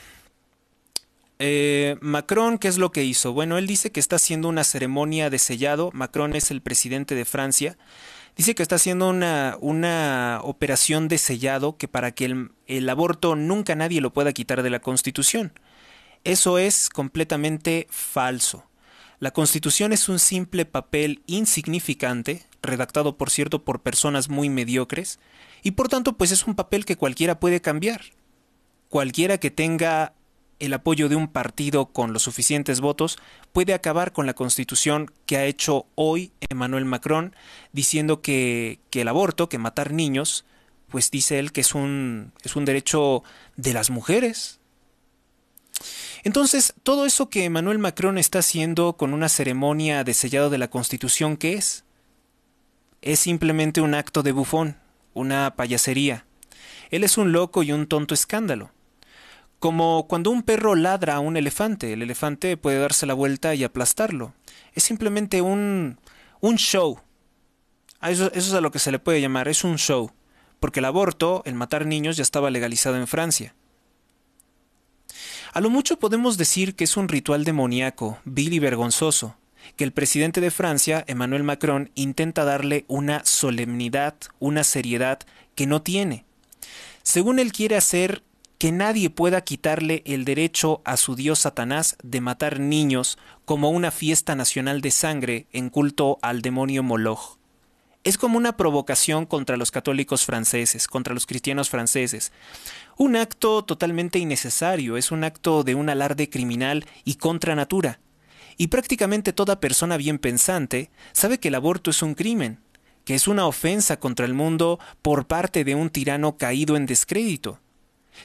Eh, Macron, ¿qué es lo que hizo? Bueno, él dice que está haciendo una ceremonia de sellado. Macron es el presidente de Francia. Dice que está haciendo una, una operación de sellado que para que el aborto nunca nadie lo pueda quitar de la Constitución. Eso es completamente falso. La Constitución es un simple papel insignificante, redactado por cierto por personas muy mediocres, y por tanto pues es un papel que cualquiera puede cambiar. Cualquiera que tenga el apoyo de un partido con los suficientes votos puede acabar con la constitución que ha hecho hoy Emmanuel Macron diciendo que, que, el aborto, que matar niños, pues dice él que es un, es un derecho de las mujeres, entonces, todo eso que Emmanuel Macron está haciendo con una ceremonia de sellado de la Constitución, ¿qué es? Es simplemente un acto de bufón, una payasería. Él es un loco y un tonto escándalo. Como cuando un perro ladra a un elefante, el elefante puede darse la vuelta y aplastarlo. Es simplemente un, un show. Eso, eso es a lo que se le puede llamar, es un show. Porque el aborto, el matar niños, ya estaba legalizado en Francia. A lo mucho podemos decir que es un ritual demoníaco, vil y vergonzoso, que el presidente de Francia, Emmanuel Macron, intenta darle una solemnidad, una seriedad que no tiene. Según él quiere hacer que nadie pueda quitarle el derecho a su dios Satanás de matar niños como una fiesta nacional de sangre en culto al demonio Moloch. Es como una provocación contra los católicos franceses, contra los cristianos franceses, un acto totalmente innecesario, es un acto de un alarde criminal y contra natura. Y prácticamente toda persona bien pensante sabe que el aborto es un crimen, que es una ofensa contra el mundo por parte de un tirano caído en descrédito,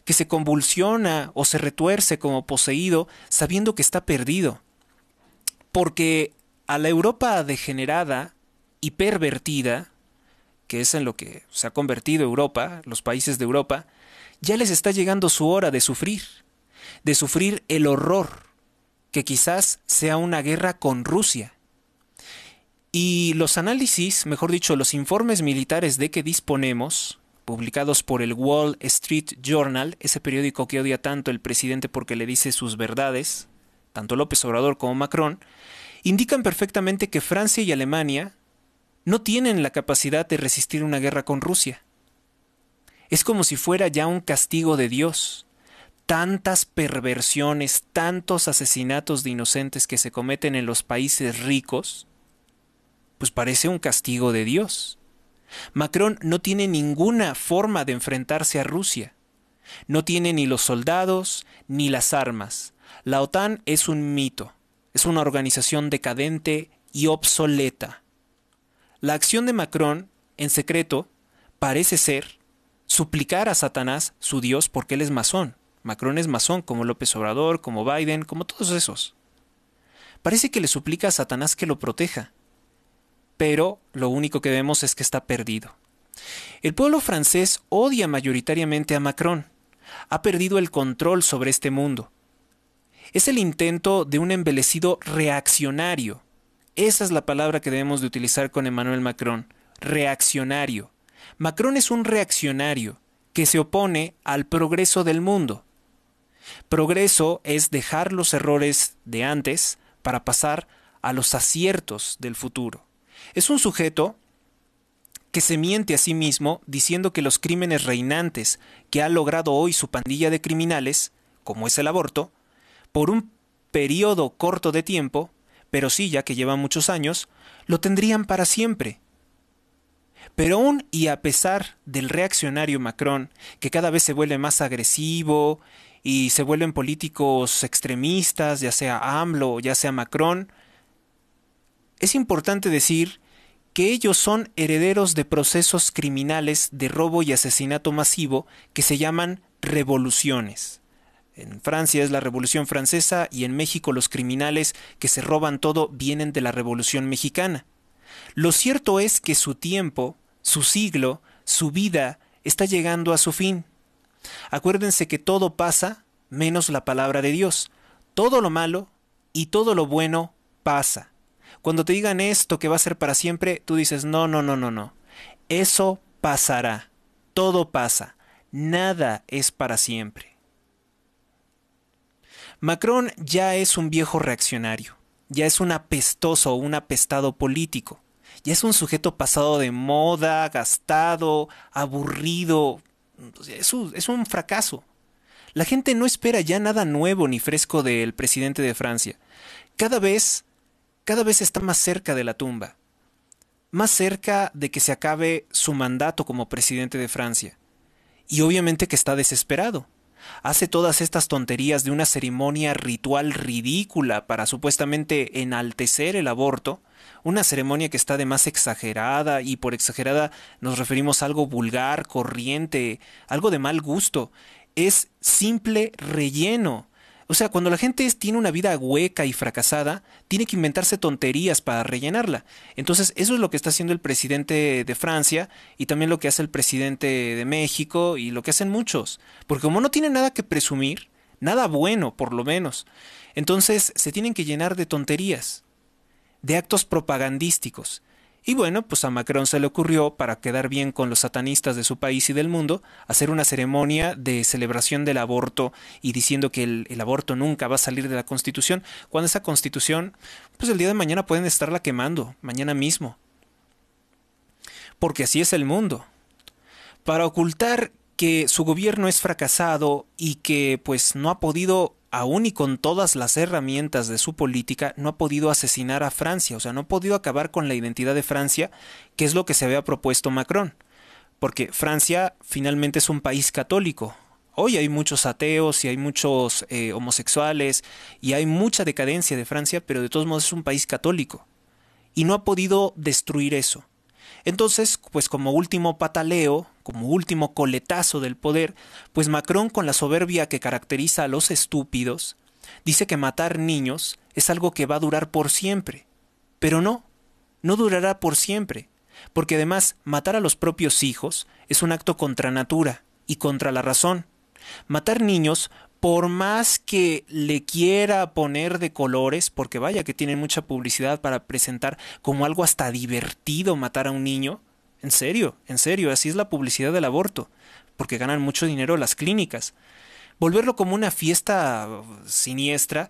que se convulsiona o se retuerce como poseído sabiendo que está perdido. Porque a la Europa degenerada y pervertida, que es en lo que se ha convertido Europa, los países de Europa, ya les está llegando su hora de sufrir, de sufrir el horror, que quizás sea una guerra con Rusia. Y los análisis, mejor dicho, los informes militares de que disponemos, publicados por el Wall Street Journal, ese periódico que odia tanto el presidente porque le dice sus verdades, tanto López Obrador como Macron, indican perfectamente que Francia y Alemania no tienen la capacidad de resistir una guerra con Rusia. Es como si fuera ya un castigo de Dios. Tantas perversiones, tantos asesinatos de inocentes que se cometen en los países ricos, pues parece un castigo de Dios. Macron no tiene ninguna forma de enfrentarse a Rusia. No tiene ni los soldados ni las armas. La OTAN es un mito, es una organización decadente y obsoleta. La acción de Macron, en secreto, parece ser suplicar a Satanás, su Dios, porque él es masón. Macron es masón, como López Obrador, como Biden, como todos esos. Parece que le suplica a Satanás que lo proteja, pero lo único que vemos es que está perdido. El pueblo francés odia mayoritariamente a Macron. Ha perdido el control sobre este mundo. Es el intento de un embelecido reaccionario. Esa es la palabra que debemos de utilizar con Emmanuel Macron, reaccionario. Macron es un reaccionario que se opone al progreso del mundo. Progreso es dejar los errores de antes para pasar a los aciertos del futuro. Es un sujeto que se miente a sí mismo diciendo que los crímenes reinantes que ha logrado hoy su pandilla de criminales, como es el aborto, por un periodo corto de tiempo, pero sí ya que lleva muchos años, lo tendrían para siempre pero aún y a pesar del reaccionario Macron, que cada vez se vuelve más agresivo y se vuelven políticos extremistas, ya sea AMLO, o ya sea Macron, es importante decir que ellos son herederos de procesos criminales de robo y asesinato masivo que se llaman revoluciones. En Francia es la Revolución Francesa y en México los criminales que se roban todo vienen de la Revolución Mexicana. Lo cierto es que su tiempo, su siglo, su vida está llegando a su fin. Acuérdense que todo pasa menos la palabra de Dios. Todo lo malo y todo lo bueno pasa. Cuando te digan esto que va a ser para siempre, tú dices, no, no, no, no, no. Eso pasará. Todo pasa. Nada es para siempre. Macron ya es un viejo reaccionario, ya es un apestoso un apestado político ya es un sujeto pasado de moda, gastado, aburrido. Es un, es un fracaso. La gente no espera ya nada nuevo ni fresco del presidente de Francia. Cada vez, cada vez está más cerca de la tumba. Más cerca de que se acabe su mandato como presidente de Francia. Y obviamente que está desesperado hace todas estas tonterías de una ceremonia ritual ridícula para supuestamente enaltecer el aborto, una ceremonia que está de más exagerada, y por exagerada nos referimos a algo vulgar, corriente, algo de mal gusto. Es simple relleno. O sea, cuando la gente tiene una vida hueca y fracasada, tiene que inventarse tonterías para rellenarla. Entonces, eso es lo que está haciendo el presidente de Francia y también lo que hace el presidente de México y lo que hacen muchos. Porque como no tiene nada que presumir, nada bueno por lo menos, entonces se tienen que llenar de tonterías de actos propagandísticos. Y bueno, pues a Macron se le ocurrió, para quedar bien con los satanistas de su país y del mundo, hacer una ceremonia de celebración del aborto y diciendo que el, aborto nunca va a salir de la constitución, cuando esa constitución, pues el día de mañana pueden estarla quemando, mañana mismo. Porque así es el mundo. Para ocultar que su gobierno es fracasado y que pues no ha podido aún y con todas las herramientas de su política, no ha podido asesinar a Francia, o sea, no ha podido acabar con la identidad de Francia, que es lo que se había propuesto Macron. Porque Francia finalmente es un país católico. Hoy hay muchos ateos y hay muchos eh, homosexuales y hay mucha decadencia de Francia, pero de todos modos es un país católico. Y no ha podido destruir eso. Entonces, pues como último pataleo, como último coletazo del poder, pues Macron con la soberbia que caracteriza a los estúpidos, dice que matar niños es algo que va a durar por siempre. Pero no, no durará por siempre, porque además matar a los propios hijos es un acto contra natura y contra la razón. Matar niños por más que le quiera poner de colores, porque vaya que tienen mucha publicidad para presentar como algo hasta divertido matar a un niño, en serio, en serio, así es la publicidad del aborto, porque ganan mucho dinero las clínicas. Volverlo como una fiesta siniestra,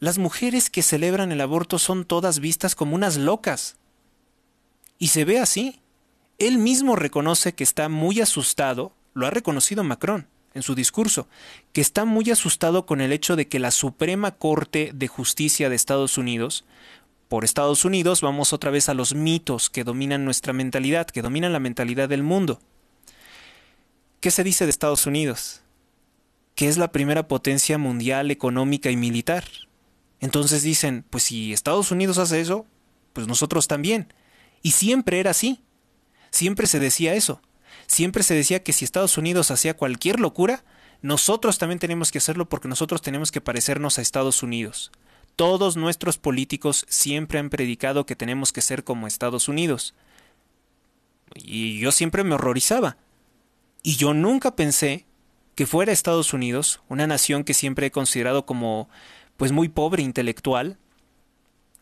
las mujeres que celebran el aborto son todas vistas como unas locas. Y se ve así. Él mismo reconoce que está muy asustado, lo ha reconocido Macron en su discurso, que está muy asustado con el hecho de que la Suprema Corte de Justicia de Estados Unidos, por Estados Unidos vamos otra vez a los mitos que dominan nuestra mentalidad, que dominan la mentalidad del mundo. ¿Qué se dice de Estados Unidos? Que es la primera potencia mundial económica y militar. Entonces dicen, pues si Estados Unidos hace eso, pues nosotros también. Y siempre era así. Siempre se decía eso siempre se decía que si Estados Unidos hacía cualquier locura, nosotros también tenemos que hacerlo porque nosotros tenemos que parecernos a Estados Unidos. Todos nuestros políticos siempre han predicado que tenemos que ser como Estados Unidos. Y yo siempre me horrorizaba. Y yo nunca pensé que fuera Estados Unidos, una nación que siempre he considerado como pues muy pobre intelectual,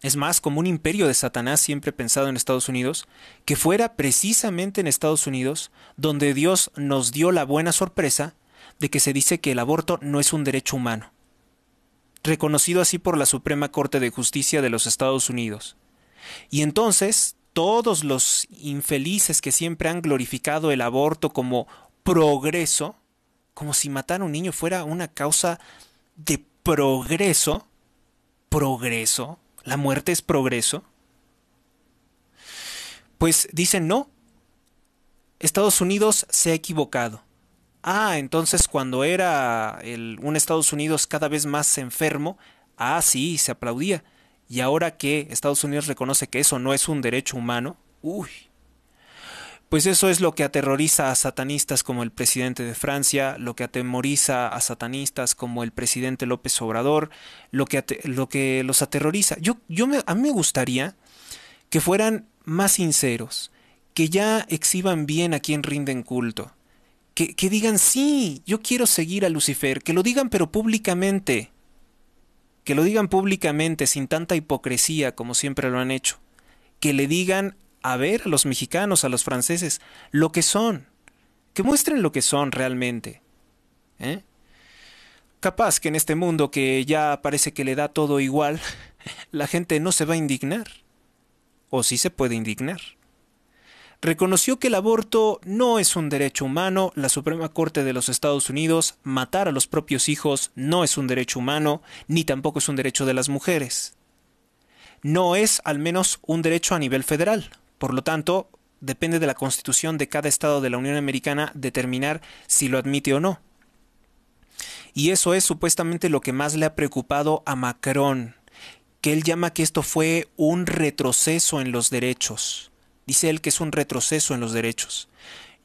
es más, como un imperio de Satanás siempre pensado en Estados Unidos, que fuera precisamente en Estados Unidos donde Dios nos dio la buena sorpresa de que se dice que el aborto no es un derecho humano, reconocido así por la Suprema Corte de Justicia de los Estados Unidos. Y entonces todos los infelices que siempre han glorificado el aborto como progreso, como si matar a un niño fuera una causa de progreso, progreso, ¿La muerte es progreso? Pues dicen no. Estados Unidos se ha equivocado. Ah, entonces cuando era un Estados Unidos cada vez más enfermo, ah, sí, se aplaudía. Y ahora que Estados Unidos reconoce que eso no es un derecho humano, uy, pues eso es lo que aterroriza a satanistas como el presidente de Francia, lo que atemoriza a satanistas como el presidente López Obrador, lo que, lo que los aterroriza. Yo, yo me, a mí me gustaría que fueran más sinceros, que ya exhiban bien a quien rinden culto, que, que digan sí, yo quiero seguir a Lucifer, que lo digan pero públicamente, que lo digan públicamente sin tanta hipocresía como siempre lo han hecho, que le digan a ver a los mexicanos, a los franceses, lo que son, que muestren lo que son realmente. ¿eh? Capaz que en este mundo que ya parece que le da todo igual, la gente no se va a indignar. O sí se puede indignar. Reconoció que el aborto no es un derecho humano, la Suprema Corte de los Estados Unidos matar a los propios hijos no es un derecho humano, ni tampoco es un derecho de las mujeres. No es al menos un derecho a nivel federal, por lo tanto, depende de la constitución de cada estado de la Unión Americana determinar si lo admite o no. Y eso es supuestamente lo que más le ha preocupado a Macron, que él llama que esto fue un retroceso en los derechos. Dice él que es un retroceso en los derechos.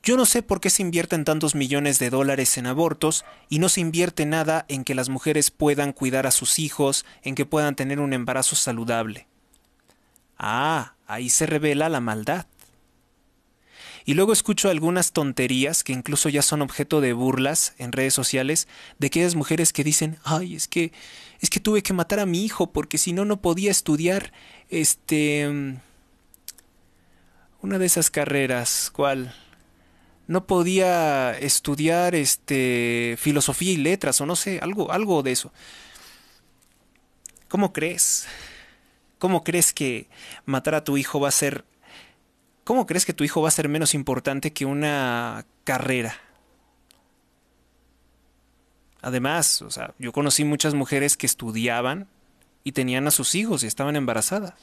Yo no sé por qué se invierten tantos millones de dólares en abortos y no se invierte nada en que las mujeres puedan cuidar a sus hijos, en que puedan tener un embarazo saludable. Ah, ahí se revela la maldad. Y luego escucho algunas tonterías que incluso ya son objeto de burlas en redes sociales de aquellas mujeres que dicen, "Ay, es que es que tuve que matar a mi hijo porque si no no podía estudiar este una de esas carreras, ¿cuál? No podía estudiar este filosofía y letras o no sé, algo algo de eso. ¿Cómo crees? ¿Cómo crees que matar a tu hijo va a ser... ¿Cómo crees que tu hijo va a ser menos importante que una carrera? Además, o sea, yo conocí muchas mujeres que estudiaban y tenían a sus hijos y estaban embarazadas.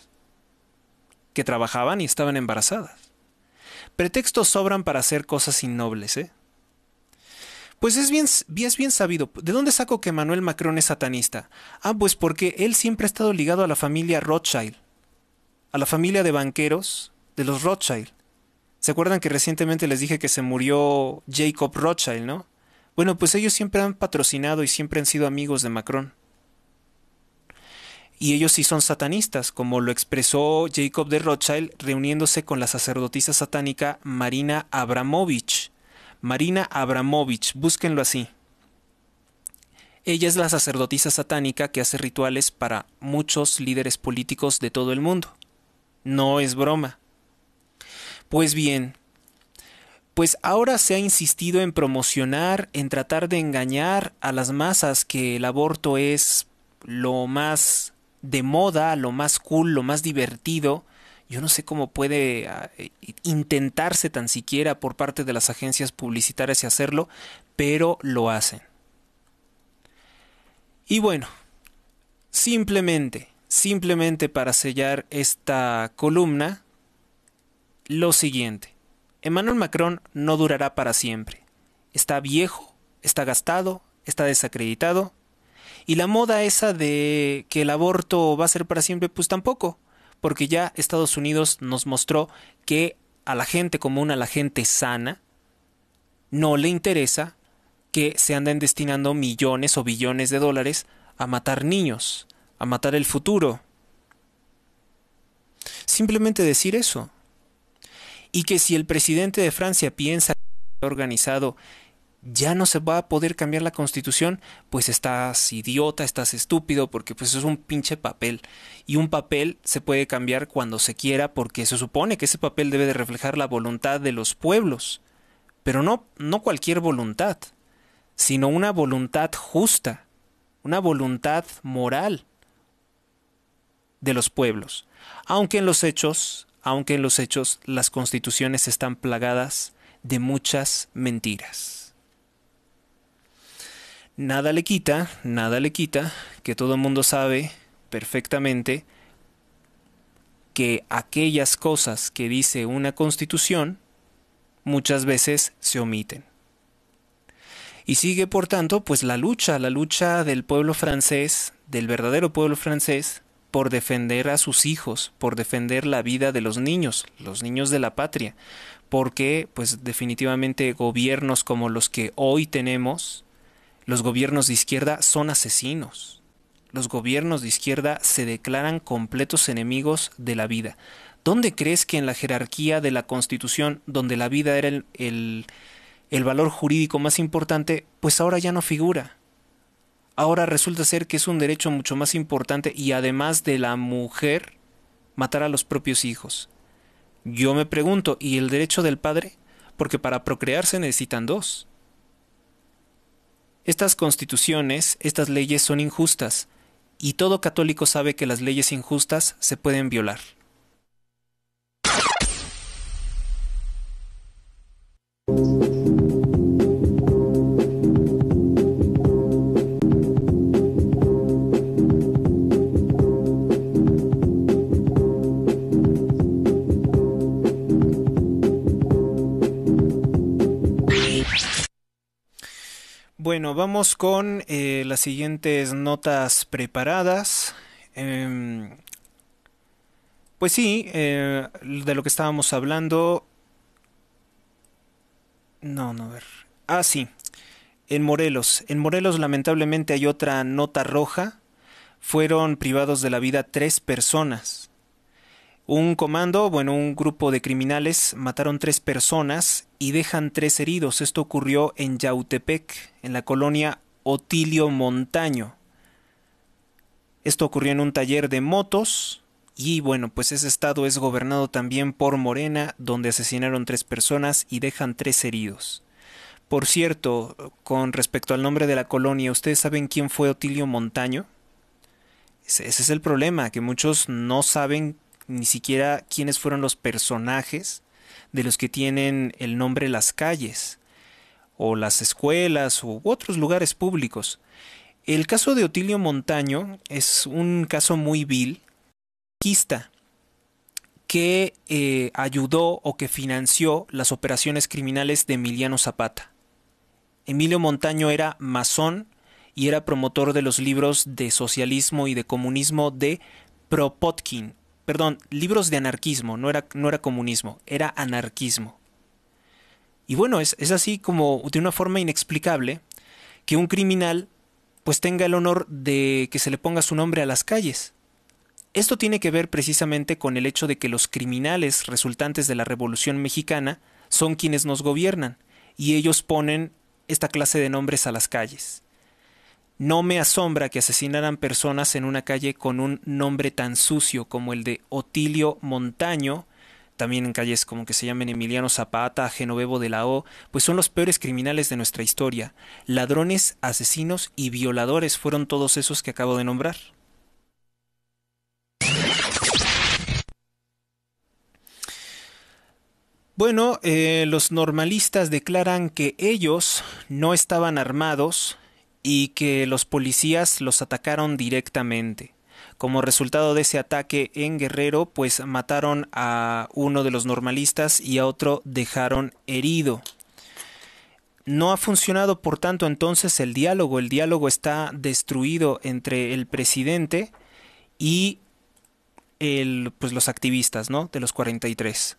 Que trabajaban y estaban embarazadas. Pretextos sobran para hacer cosas innobles, ¿eh? Pues es bien, es bien sabido. ¿De dónde saco que Manuel Macron es satanista? Ah, pues porque él siempre ha estado ligado a la familia Rothschild, a la familia de banqueros de los Rothschild. ¿Se acuerdan que recientemente les dije que se murió Jacob Rothschild, no? Bueno, pues ellos siempre han patrocinado y siempre han sido amigos de Macron. Y ellos sí son satanistas, como lo expresó Jacob de Rothschild reuniéndose con la sacerdotisa satánica Marina Abramovich Marina Abramovich, búsquenlo así. Ella es la sacerdotisa satánica que hace rituales para muchos líderes políticos de todo el mundo. No es broma. Pues bien, pues ahora se ha insistido en promocionar, en tratar de engañar a las masas que el aborto es lo más de moda, lo más cool, lo más divertido, yo no sé cómo puede ah, eh, intentarse tan siquiera por parte de las agencias publicitarias y hacerlo, pero lo hacen. Y bueno, simplemente, simplemente para sellar esta columna, lo siguiente. Emmanuel Macron no durará para siempre. Está viejo, está gastado, está desacreditado. Y la moda esa de que el aborto va a ser para siempre, pues tampoco porque ya Estados Unidos nos mostró que a la gente común, a la gente sana, no le interesa que se anden destinando millones o billones de dólares a matar niños, a matar el futuro. Simplemente decir eso. Y que si el presidente de Francia piensa que organizado ya no se va a poder cambiar la constitución, pues estás idiota, estás estúpido, porque pues es un pinche papel. Y un papel se puede cambiar cuando se quiera, porque se supone que ese papel debe de reflejar la voluntad de los pueblos. Pero no, no cualquier voluntad, sino una voluntad justa, una voluntad moral de los pueblos. Aunque en los hechos, aunque en los hechos las constituciones están plagadas de muchas mentiras. Nada le quita, nada le quita que todo el mundo sabe perfectamente que aquellas cosas que dice una constitución muchas veces se omiten. Y sigue, por tanto, pues la lucha, la lucha del pueblo francés, del verdadero pueblo francés, por defender a sus hijos, por defender la vida de los niños, los niños de la patria, porque pues definitivamente gobiernos como los que hoy tenemos los gobiernos de izquierda son asesinos. Los gobiernos de izquierda se declaran completos enemigos de la vida. ¿Dónde crees que en la jerarquía de la Constitución, donde la vida era el, el, el valor jurídico más importante, pues ahora ya no figura? Ahora resulta ser que es un derecho mucho más importante y además de la mujer, matar a los propios hijos. Yo me pregunto, ¿y el derecho del padre? Porque para procrearse necesitan dos. Estas constituciones, estas leyes son injustas, y todo católico sabe que las leyes injustas se pueden violar. Bueno, vamos con eh, las siguientes notas preparadas. Em, pues sí, eh, de lo que estábamos hablando. No, no, a ver. Ah, sí. En Morelos. En Morelos lamentablemente hay otra nota roja. Fueron privados de la vida tres personas. Un comando, bueno, un grupo de criminales mataron tres personas y dejan tres heridos. Esto ocurrió en Yautepec, en la colonia Otilio Montaño. Esto ocurrió en un taller de motos y bueno, pues ese estado es gobernado también por Morena, donde asesinaron tres personas y dejan tres heridos. Por cierto, con respecto al nombre de la colonia, ¿ustedes saben quién fue Otilio Montaño? Ese, es el problema, que muchos no saben ni siquiera quiénes fueron los personajes de los que tienen el nombre las calles o las escuelas u otros lugares públicos. El caso de Otilio Montaño es un caso muy vil, que eh, ayudó o que financió las operaciones criminales de Emiliano Zapata. Emilio Montaño era masón y era promotor de los libros de socialismo y de comunismo de Propotkin, perdón, libros de anarquismo, no era, no era comunismo, era anarquismo. Y bueno, es, es así como de una forma inexplicable que un criminal pues tenga el honor de que se le ponga su nombre a las calles. Esto tiene que ver precisamente con el hecho de que los criminales resultantes de la Revolución Mexicana son quienes nos gobiernan, y ellos ponen esta clase de nombres a las calles. No me asombra que asesinaran personas en una calle con un nombre tan sucio como el de Otilio Montaño, también en calles como que se llamen Emiliano Zapata, Genovevo de la O, pues son los peores criminales de nuestra historia. Ladrones, asesinos y violadores fueron todos esos que acabo de nombrar. Bueno, eh, los normalistas declaran que ellos no estaban armados, y que los policías los atacaron directamente. Como resultado de ese ataque en Guerrero, pues mataron a uno de los normalistas y a otro dejaron herido. No ha funcionado, por tanto, entonces el diálogo. El diálogo está destruido entre el presidente y pues, los activistas, ¿no? De los 43.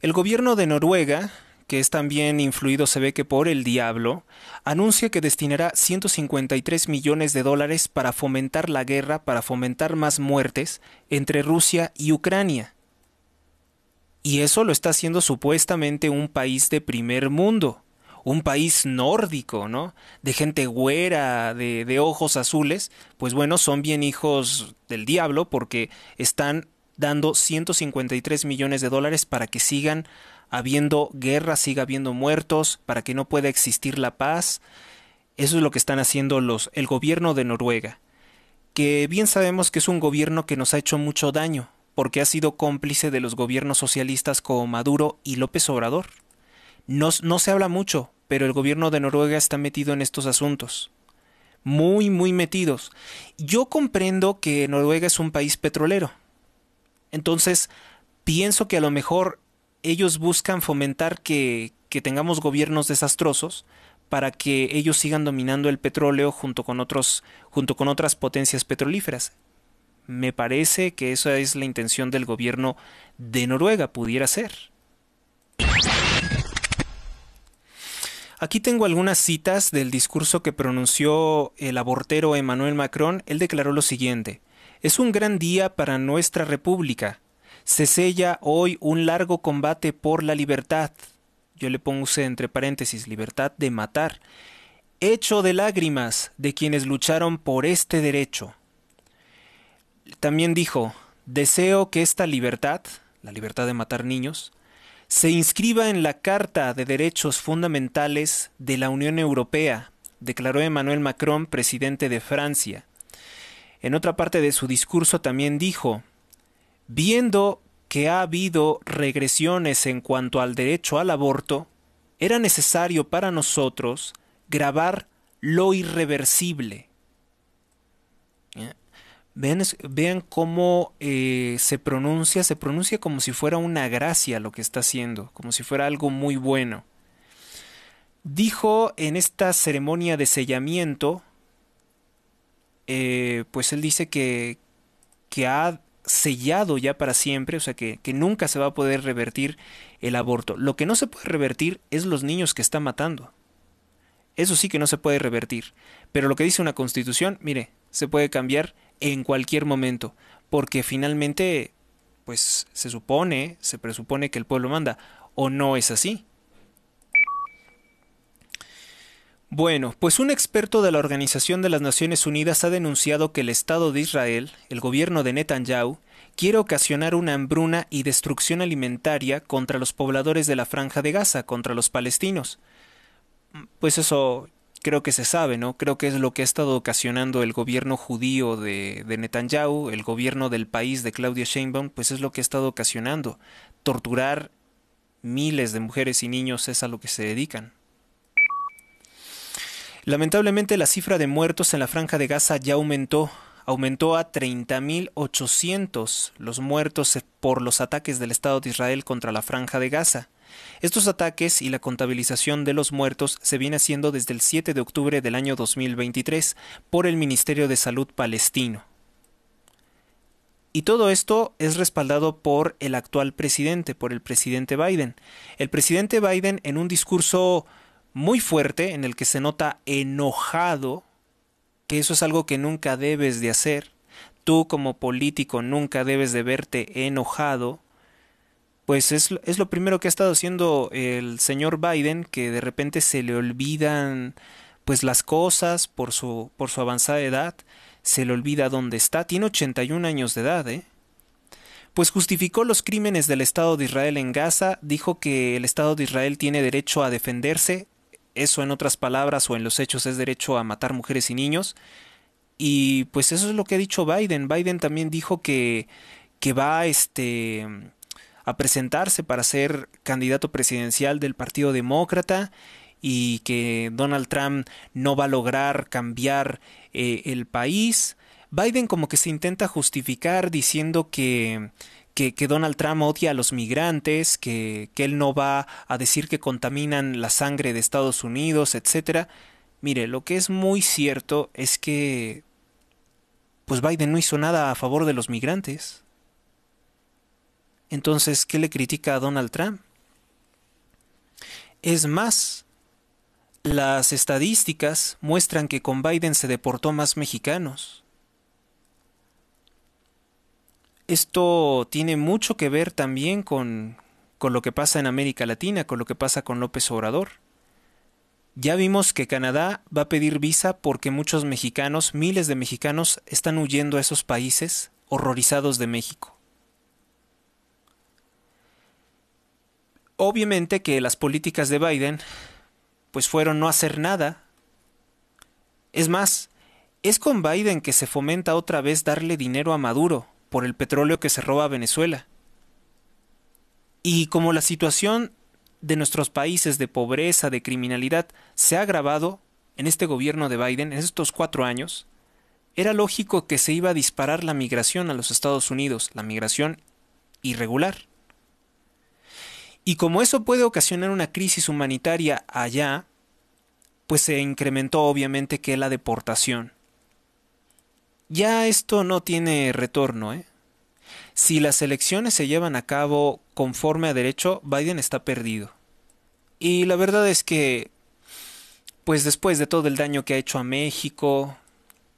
El gobierno de Noruega que es también influido se ve que por el diablo, anuncia que destinará 153 millones de dólares para fomentar la guerra, para fomentar más muertes entre Rusia y Ucrania. Y eso lo está haciendo supuestamente un país de primer mundo, un país nórdico, ¿no? De gente güera, de, de, ojos azules, pues bueno, son bien hijos del diablo porque están dando 153 millones de dólares para que sigan habiendo guerra, siga habiendo muertos, para que no pueda existir la paz. Eso es lo que están haciendo los el gobierno de Noruega, que bien sabemos que es un gobierno que nos ha hecho mucho daño, porque ha sido cómplice de los gobiernos socialistas como Maduro y López Obrador. no se habla mucho, pero el gobierno de Noruega está metido en estos asuntos. Muy, muy metidos. Yo comprendo que Noruega es un país petrolero. Entonces, pienso que a lo mejor ellos buscan fomentar que, que tengamos gobiernos desastrosos para que ellos sigan dominando el petróleo junto con otros junto con otras potencias petrolíferas. Me parece que esa es la intención del gobierno de Noruega pudiera ser. Aquí tengo algunas citas del discurso que pronunció el abortero Emmanuel Macron. Él declaró lo siguiente: Es un gran día para nuestra república se sella hoy un largo combate por la libertad. Yo le pongo entre paréntesis, libertad de matar, hecho de lágrimas de quienes lucharon por este derecho. También dijo, deseo que esta libertad, la libertad de matar niños, se inscriba en la Carta de Derechos Fundamentales de la Unión Europea, declaró Emmanuel Macron, presidente de Francia. En otra parte de su discurso también dijo, Viendo que ha habido regresiones en cuanto al derecho al aborto, era necesario para nosotros grabar lo irreversible. Vean, cómo eh, se pronuncia, se pronuncia como si fuera una gracia lo que está haciendo, como si fuera algo muy bueno. Dijo en esta ceremonia de sellamiento, eh, pues él dice que, que ha sellado ya para siempre, o sea que, que, nunca se va a poder revertir el aborto. Lo que no se puede revertir es los niños que está matando. Eso sí que no se puede revertir. Pero lo que dice una constitución, mire, se puede cambiar en cualquier momento, porque finalmente, pues se supone, se presupone que el pueblo manda, o no es así. Bueno, pues un experto de la Organización de las Naciones Unidas ha denunciado que el Estado de Israel, el gobierno de Netanyahu, quiere ocasionar una hambruna y destrucción alimentaria contra los pobladores de la franja de Gaza, contra los palestinos. Pues eso creo que se sabe, ¿no? Creo que es lo que ha estado ocasionando el gobierno judío de, Netanyahu, el gobierno del país de Claudia Sheinbaum, pues es lo que ha estado ocasionando. Torturar miles de mujeres y niños es a lo que se dedican. Lamentablemente la cifra de muertos en la franja de Gaza ya aumentó aumentó a 30.800 los muertos eh, por los ataques del Estado de Israel contra la franja de Gaza. Estos ataques y la contabilización de los muertos se viene haciendo desde el 7 de octubre del año 2023 por el Ministerio de Salud palestino. Y todo esto es respaldado por el actual presidente, por el presidente Biden. El presidente Biden en un discurso muy fuerte en el que se nota enojado, que eso es algo que nunca debes de hacer, tú como político nunca debes de verte enojado, pues es, lo primero que ha estado haciendo el señor Biden, que de repente se le olvidan pues las cosas por su, por su avanzada edad, se le olvida dónde está, tiene 81 años de edad, ¿eh? pues justificó los crímenes del Estado de Israel en Gaza, dijo que el Estado de Israel tiene derecho a defenderse, eso en otras palabras o en los hechos es derecho a matar mujeres y niños. Y pues eso es lo que ha dicho Biden. Biden también dijo que, que va este, a presentarse para ser candidato presidencial del Partido Demócrata y que Donald Trump no va a lograr cambiar eh, el país. Biden como que se intenta justificar diciendo que que, Donald Trump odia a los migrantes, que, que él no va a decir que contaminan la sangre de Estados Unidos, etcétera. Mire, lo que es muy cierto es que pues Biden no hizo nada a favor de los migrantes. Entonces, ¿qué le critica a Donald Trump? Es más, las estadísticas muestran que con Biden se deportó más mexicanos. Esto tiene mucho que ver también con, lo que pasa en América Latina, con lo que pasa con López Obrador. Ya vimos que Canadá va a pedir visa porque muchos mexicanos, miles de mexicanos, están huyendo a esos países horrorizados de México. Obviamente que las políticas de Biden pues fueron no hacer nada. Es más, es con Biden que se fomenta otra vez darle dinero a Maduro por el petróleo que se roba a Venezuela. Y como la situación de nuestros países de pobreza, de criminalidad, se ha agravado en este gobierno de Biden, en estos cuatro años, era lógico que se iba a disparar la migración a los Estados Unidos, la migración irregular. Y como eso puede ocasionar una crisis humanitaria allá, pues se incrementó obviamente que la deportación. Ya esto no tiene retorno, ¿eh? Si las elecciones se llevan a cabo conforme a derecho, Biden está perdido. Y la verdad es que, pues después de todo el daño que ha hecho a México,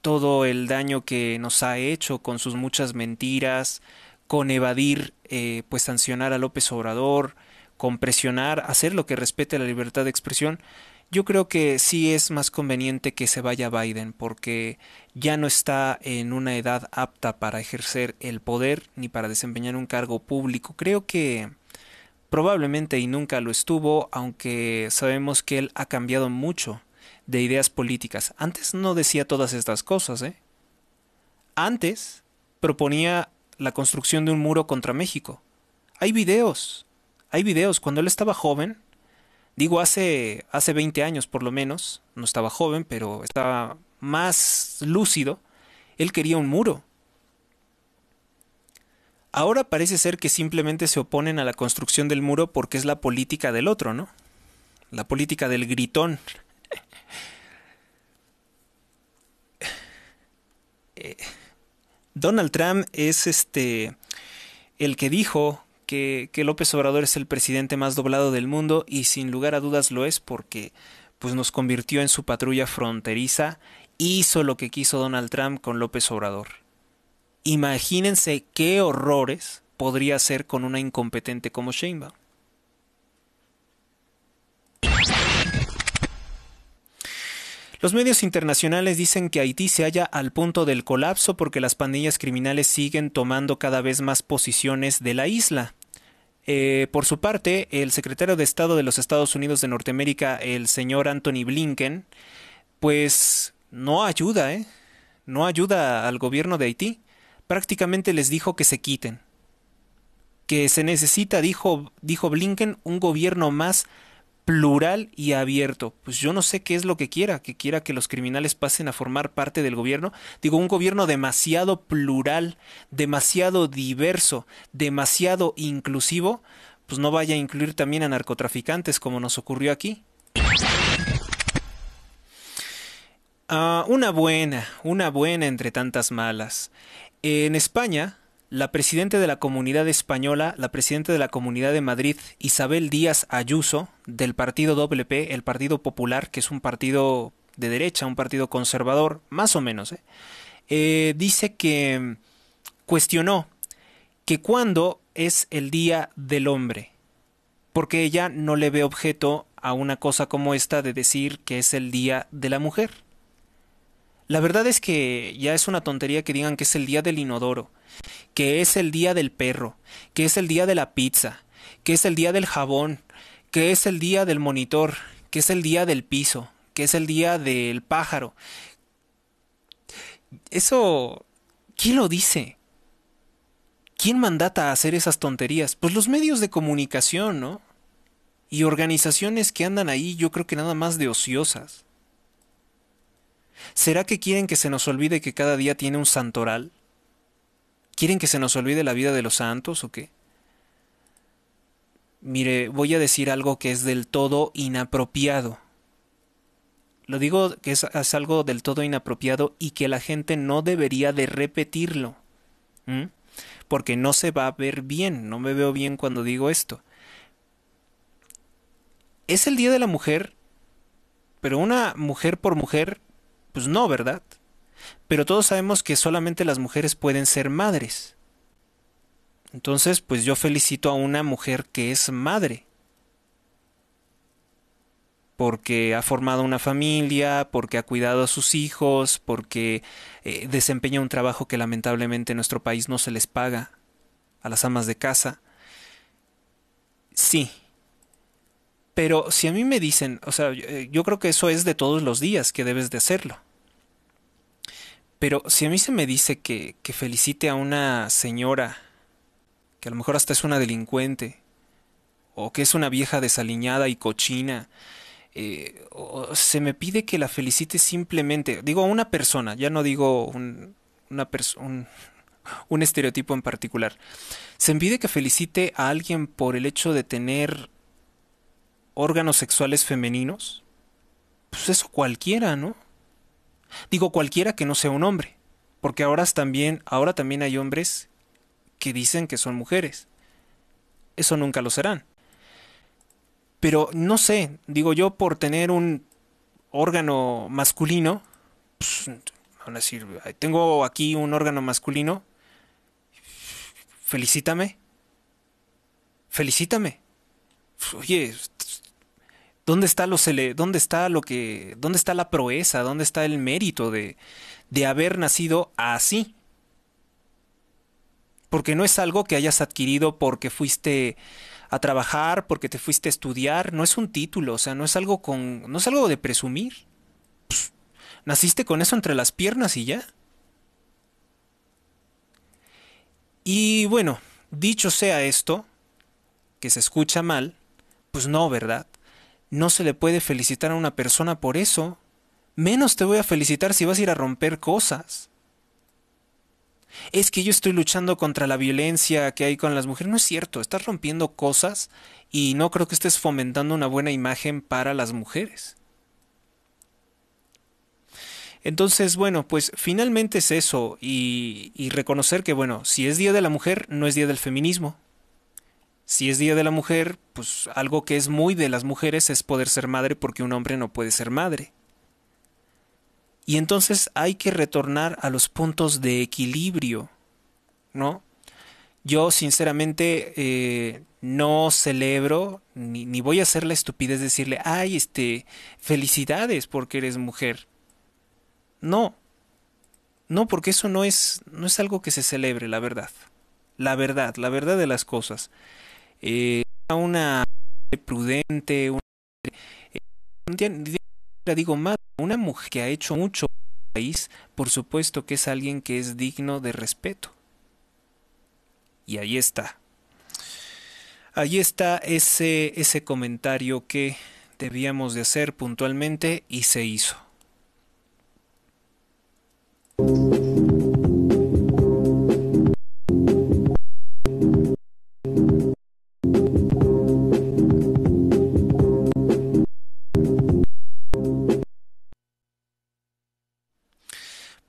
todo el daño que nos ha hecho con sus muchas mentiras, con evadir, eh, pues sancionar a López Obrador, con presionar, hacer lo que respete la libertad de expresión, yo creo que sí es más conveniente que se vaya Biden porque ya no está en una edad apta para ejercer el poder ni para desempeñar un cargo público. Creo que probablemente y nunca lo estuvo, aunque sabemos que él ha cambiado mucho de ideas políticas. Antes no decía todas estas cosas, ¿eh? Antes proponía la construcción de un muro contra México. Hay videos, hay videos. Cuando él estaba joven, digo, hace, hace 20 años por lo menos, no estaba joven, pero estaba más lúcido, él quería un muro. Ahora parece ser que simplemente se oponen a la construcción del muro porque es la política del otro, ¿no? La política del gritón. Eh, Donald Trump es este el que dijo que, López Obrador es el presidente más doblado del mundo y sin lugar a dudas lo es porque pues nos convirtió en su patrulla fronteriza, hizo lo que quiso Donald Trump con López Obrador. Imagínense qué horrores podría hacer con una incompetente como Sheinbaum. Los medios internacionales dicen que Haití se halla al punto del colapso porque las pandillas criminales siguen tomando cada vez más posiciones de la isla. Eh, por su parte, el secretario de Estado de los Estados Unidos de Norteamérica, el señor Anthony Blinken, pues no ayuda, ¿eh? No ayuda al gobierno de Haití. Prácticamente les dijo que se quiten. Que se necesita, dijo, dijo Blinken, un gobierno más plural y abierto. Pues yo no sé qué es lo que quiera, que quiera que los criminales pasen a formar parte del gobierno. Digo, un gobierno demasiado plural, demasiado diverso, demasiado inclusivo, pues no vaya a incluir también a narcotraficantes como nos ocurrió aquí. Ah, una buena, una buena entre tantas malas. En España, la presidenta de la Comunidad Española, la presidenta de la Comunidad de Madrid, Isabel Díaz Ayuso, del partido WP, el Partido Popular, que es un partido de derecha, un partido conservador, más o menos, ¿eh? Eh, dice que mm, cuestionó que cuándo es el Día del Hombre, porque ella no le ve objeto a una cosa como esta de decir que es el Día de la Mujer. La verdad es que ya es una tontería que digan que es el Día del Inodoro que es el día del perro, que es el día de la pizza, que es el día del jabón, que es el día del monitor, que es el día del piso, que es el día del pájaro. Eso, ¿quién lo dice? ¿Quién mandata a hacer esas tonterías? Pues los medios de comunicación, ¿no? Y organizaciones que andan ahí, yo creo que nada más de ociosas. ¿Será que quieren que se nos olvide que cada día tiene un santoral? ¿Quieren que se nos olvide la vida de los santos o qué? Mire, voy a decir algo que es del todo inapropiado. Lo digo que es, algo del todo inapropiado y que la gente no debería de repetirlo. Porque no se va a ver bien, no me veo bien cuando digo esto. Es el Día de la Mujer, pero una mujer por mujer, pues no, ¿verdad? Pero todos sabemos que solamente las mujeres pueden ser madres. Entonces, pues yo felicito a una mujer que es madre. Porque ha formado una familia, porque ha cuidado a sus hijos, porque eh, desempeña un trabajo que lamentablemente en nuestro país no se les paga a las amas de casa. Sí. Pero si a mí me dicen, o sea, yo eh, creo que eso es de todos los días que debes de hacerlo. Pero si a mí se me dice que, que felicite a una señora, que a lo mejor hasta es una delincuente, o que es una vieja desaliñada y cochina, eh, o se me pide que la felicite simplemente, digo a una persona, ya no digo una un, un, estereotipo en particular, se me pide que felicite a alguien por el hecho de tener órganos sexuales femeninos, pues eso cualquiera, ¿no? Digo cualquiera que no sea un hombre, porque ahora también, ahora también hay hombres que dicen que son mujeres. Eso nunca lo serán. Pero no sé, digo yo, por tener un órgano masculino, van pues, a tengo aquí un órgano masculino, felicítame, felicítame. Oye, ¿Dónde está, lo ¿Dónde está lo que, dónde está la proeza, dónde está el mérito de, de haber nacido así? Porque no es algo que hayas adquirido porque fuiste a trabajar, porque te fuiste a estudiar, no es un título, o sea, no es algo con, no es algo de presumir. naciste con eso entre las piernas y ya. Y bueno, dicho sea esto, que se escucha mal, pues no, ¿verdad? No se le puede felicitar a una persona por eso. Menos te voy a felicitar si vas a ir a romper cosas. Es que yo estoy luchando contra la violencia que hay con las mujeres. No es cierto, estás rompiendo cosas y no creo que estés fomentando una buena imagen para las mujeres. Entonces, bueno, pues finalmente es eso y, y reconocer que, bueno, si es Día de la Mujer, no es Día del Feminismo. Si es Día de la Mujer, pues algo que es muy de las mujeres es poder ser madre porque un hombre no puede ser madre. Y entonces hay que retornar a los puntos de equilibrio, ¿no? Yo sinceramente eh, no celebro ni, ni, voy a hacer la estupidez de decirle, ay, este, felicidades porque eres mujer. No, no, porque eso no es, no es algo que se celebre, la verdad. La verdad, la verdad de las cosas. Eh, a una prudente, una, eh, digo más, una mujer que ha hecho mucho país, por supuesto que es alguien que es digno de respeto. Y ahí está. Ahí está ese, ese comentario que debíamos de hacer puntualmente y se hizo.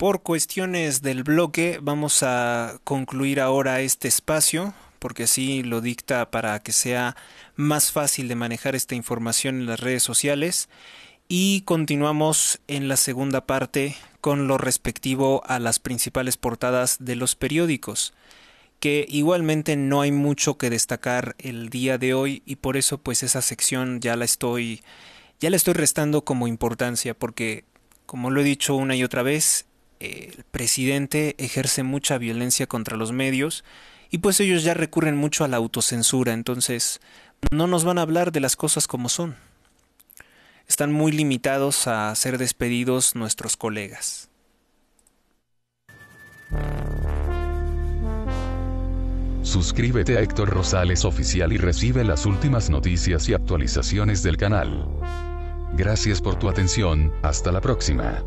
Por cuestiones del bloque vamos a concluir ahora este espacio porque así lo dicta para que sea más fácil de manejar esta información en las redes sociales y continuamos en la segunda parte con lo respectivo a las principales portadas de los periódicos que igualmente no hay mucho que destacar el día de hoy y por eso pues esa sección ya la estoy ya la estoy restando como importancia porque como lo he dicho una y otra vez el presidente ejerce mucha violencia contra los medios y pues ellos ya recurren mucho a la autocensura, entonces no nos van a hablar de las cosas como son. Están muy limitados a ser despedidos nuestros colegas. Suscríbete a Héctor Rosales Oficial y recibe las últimas noticias y actualizaciones del canal. Gracias por tu atención, hasta la próxima.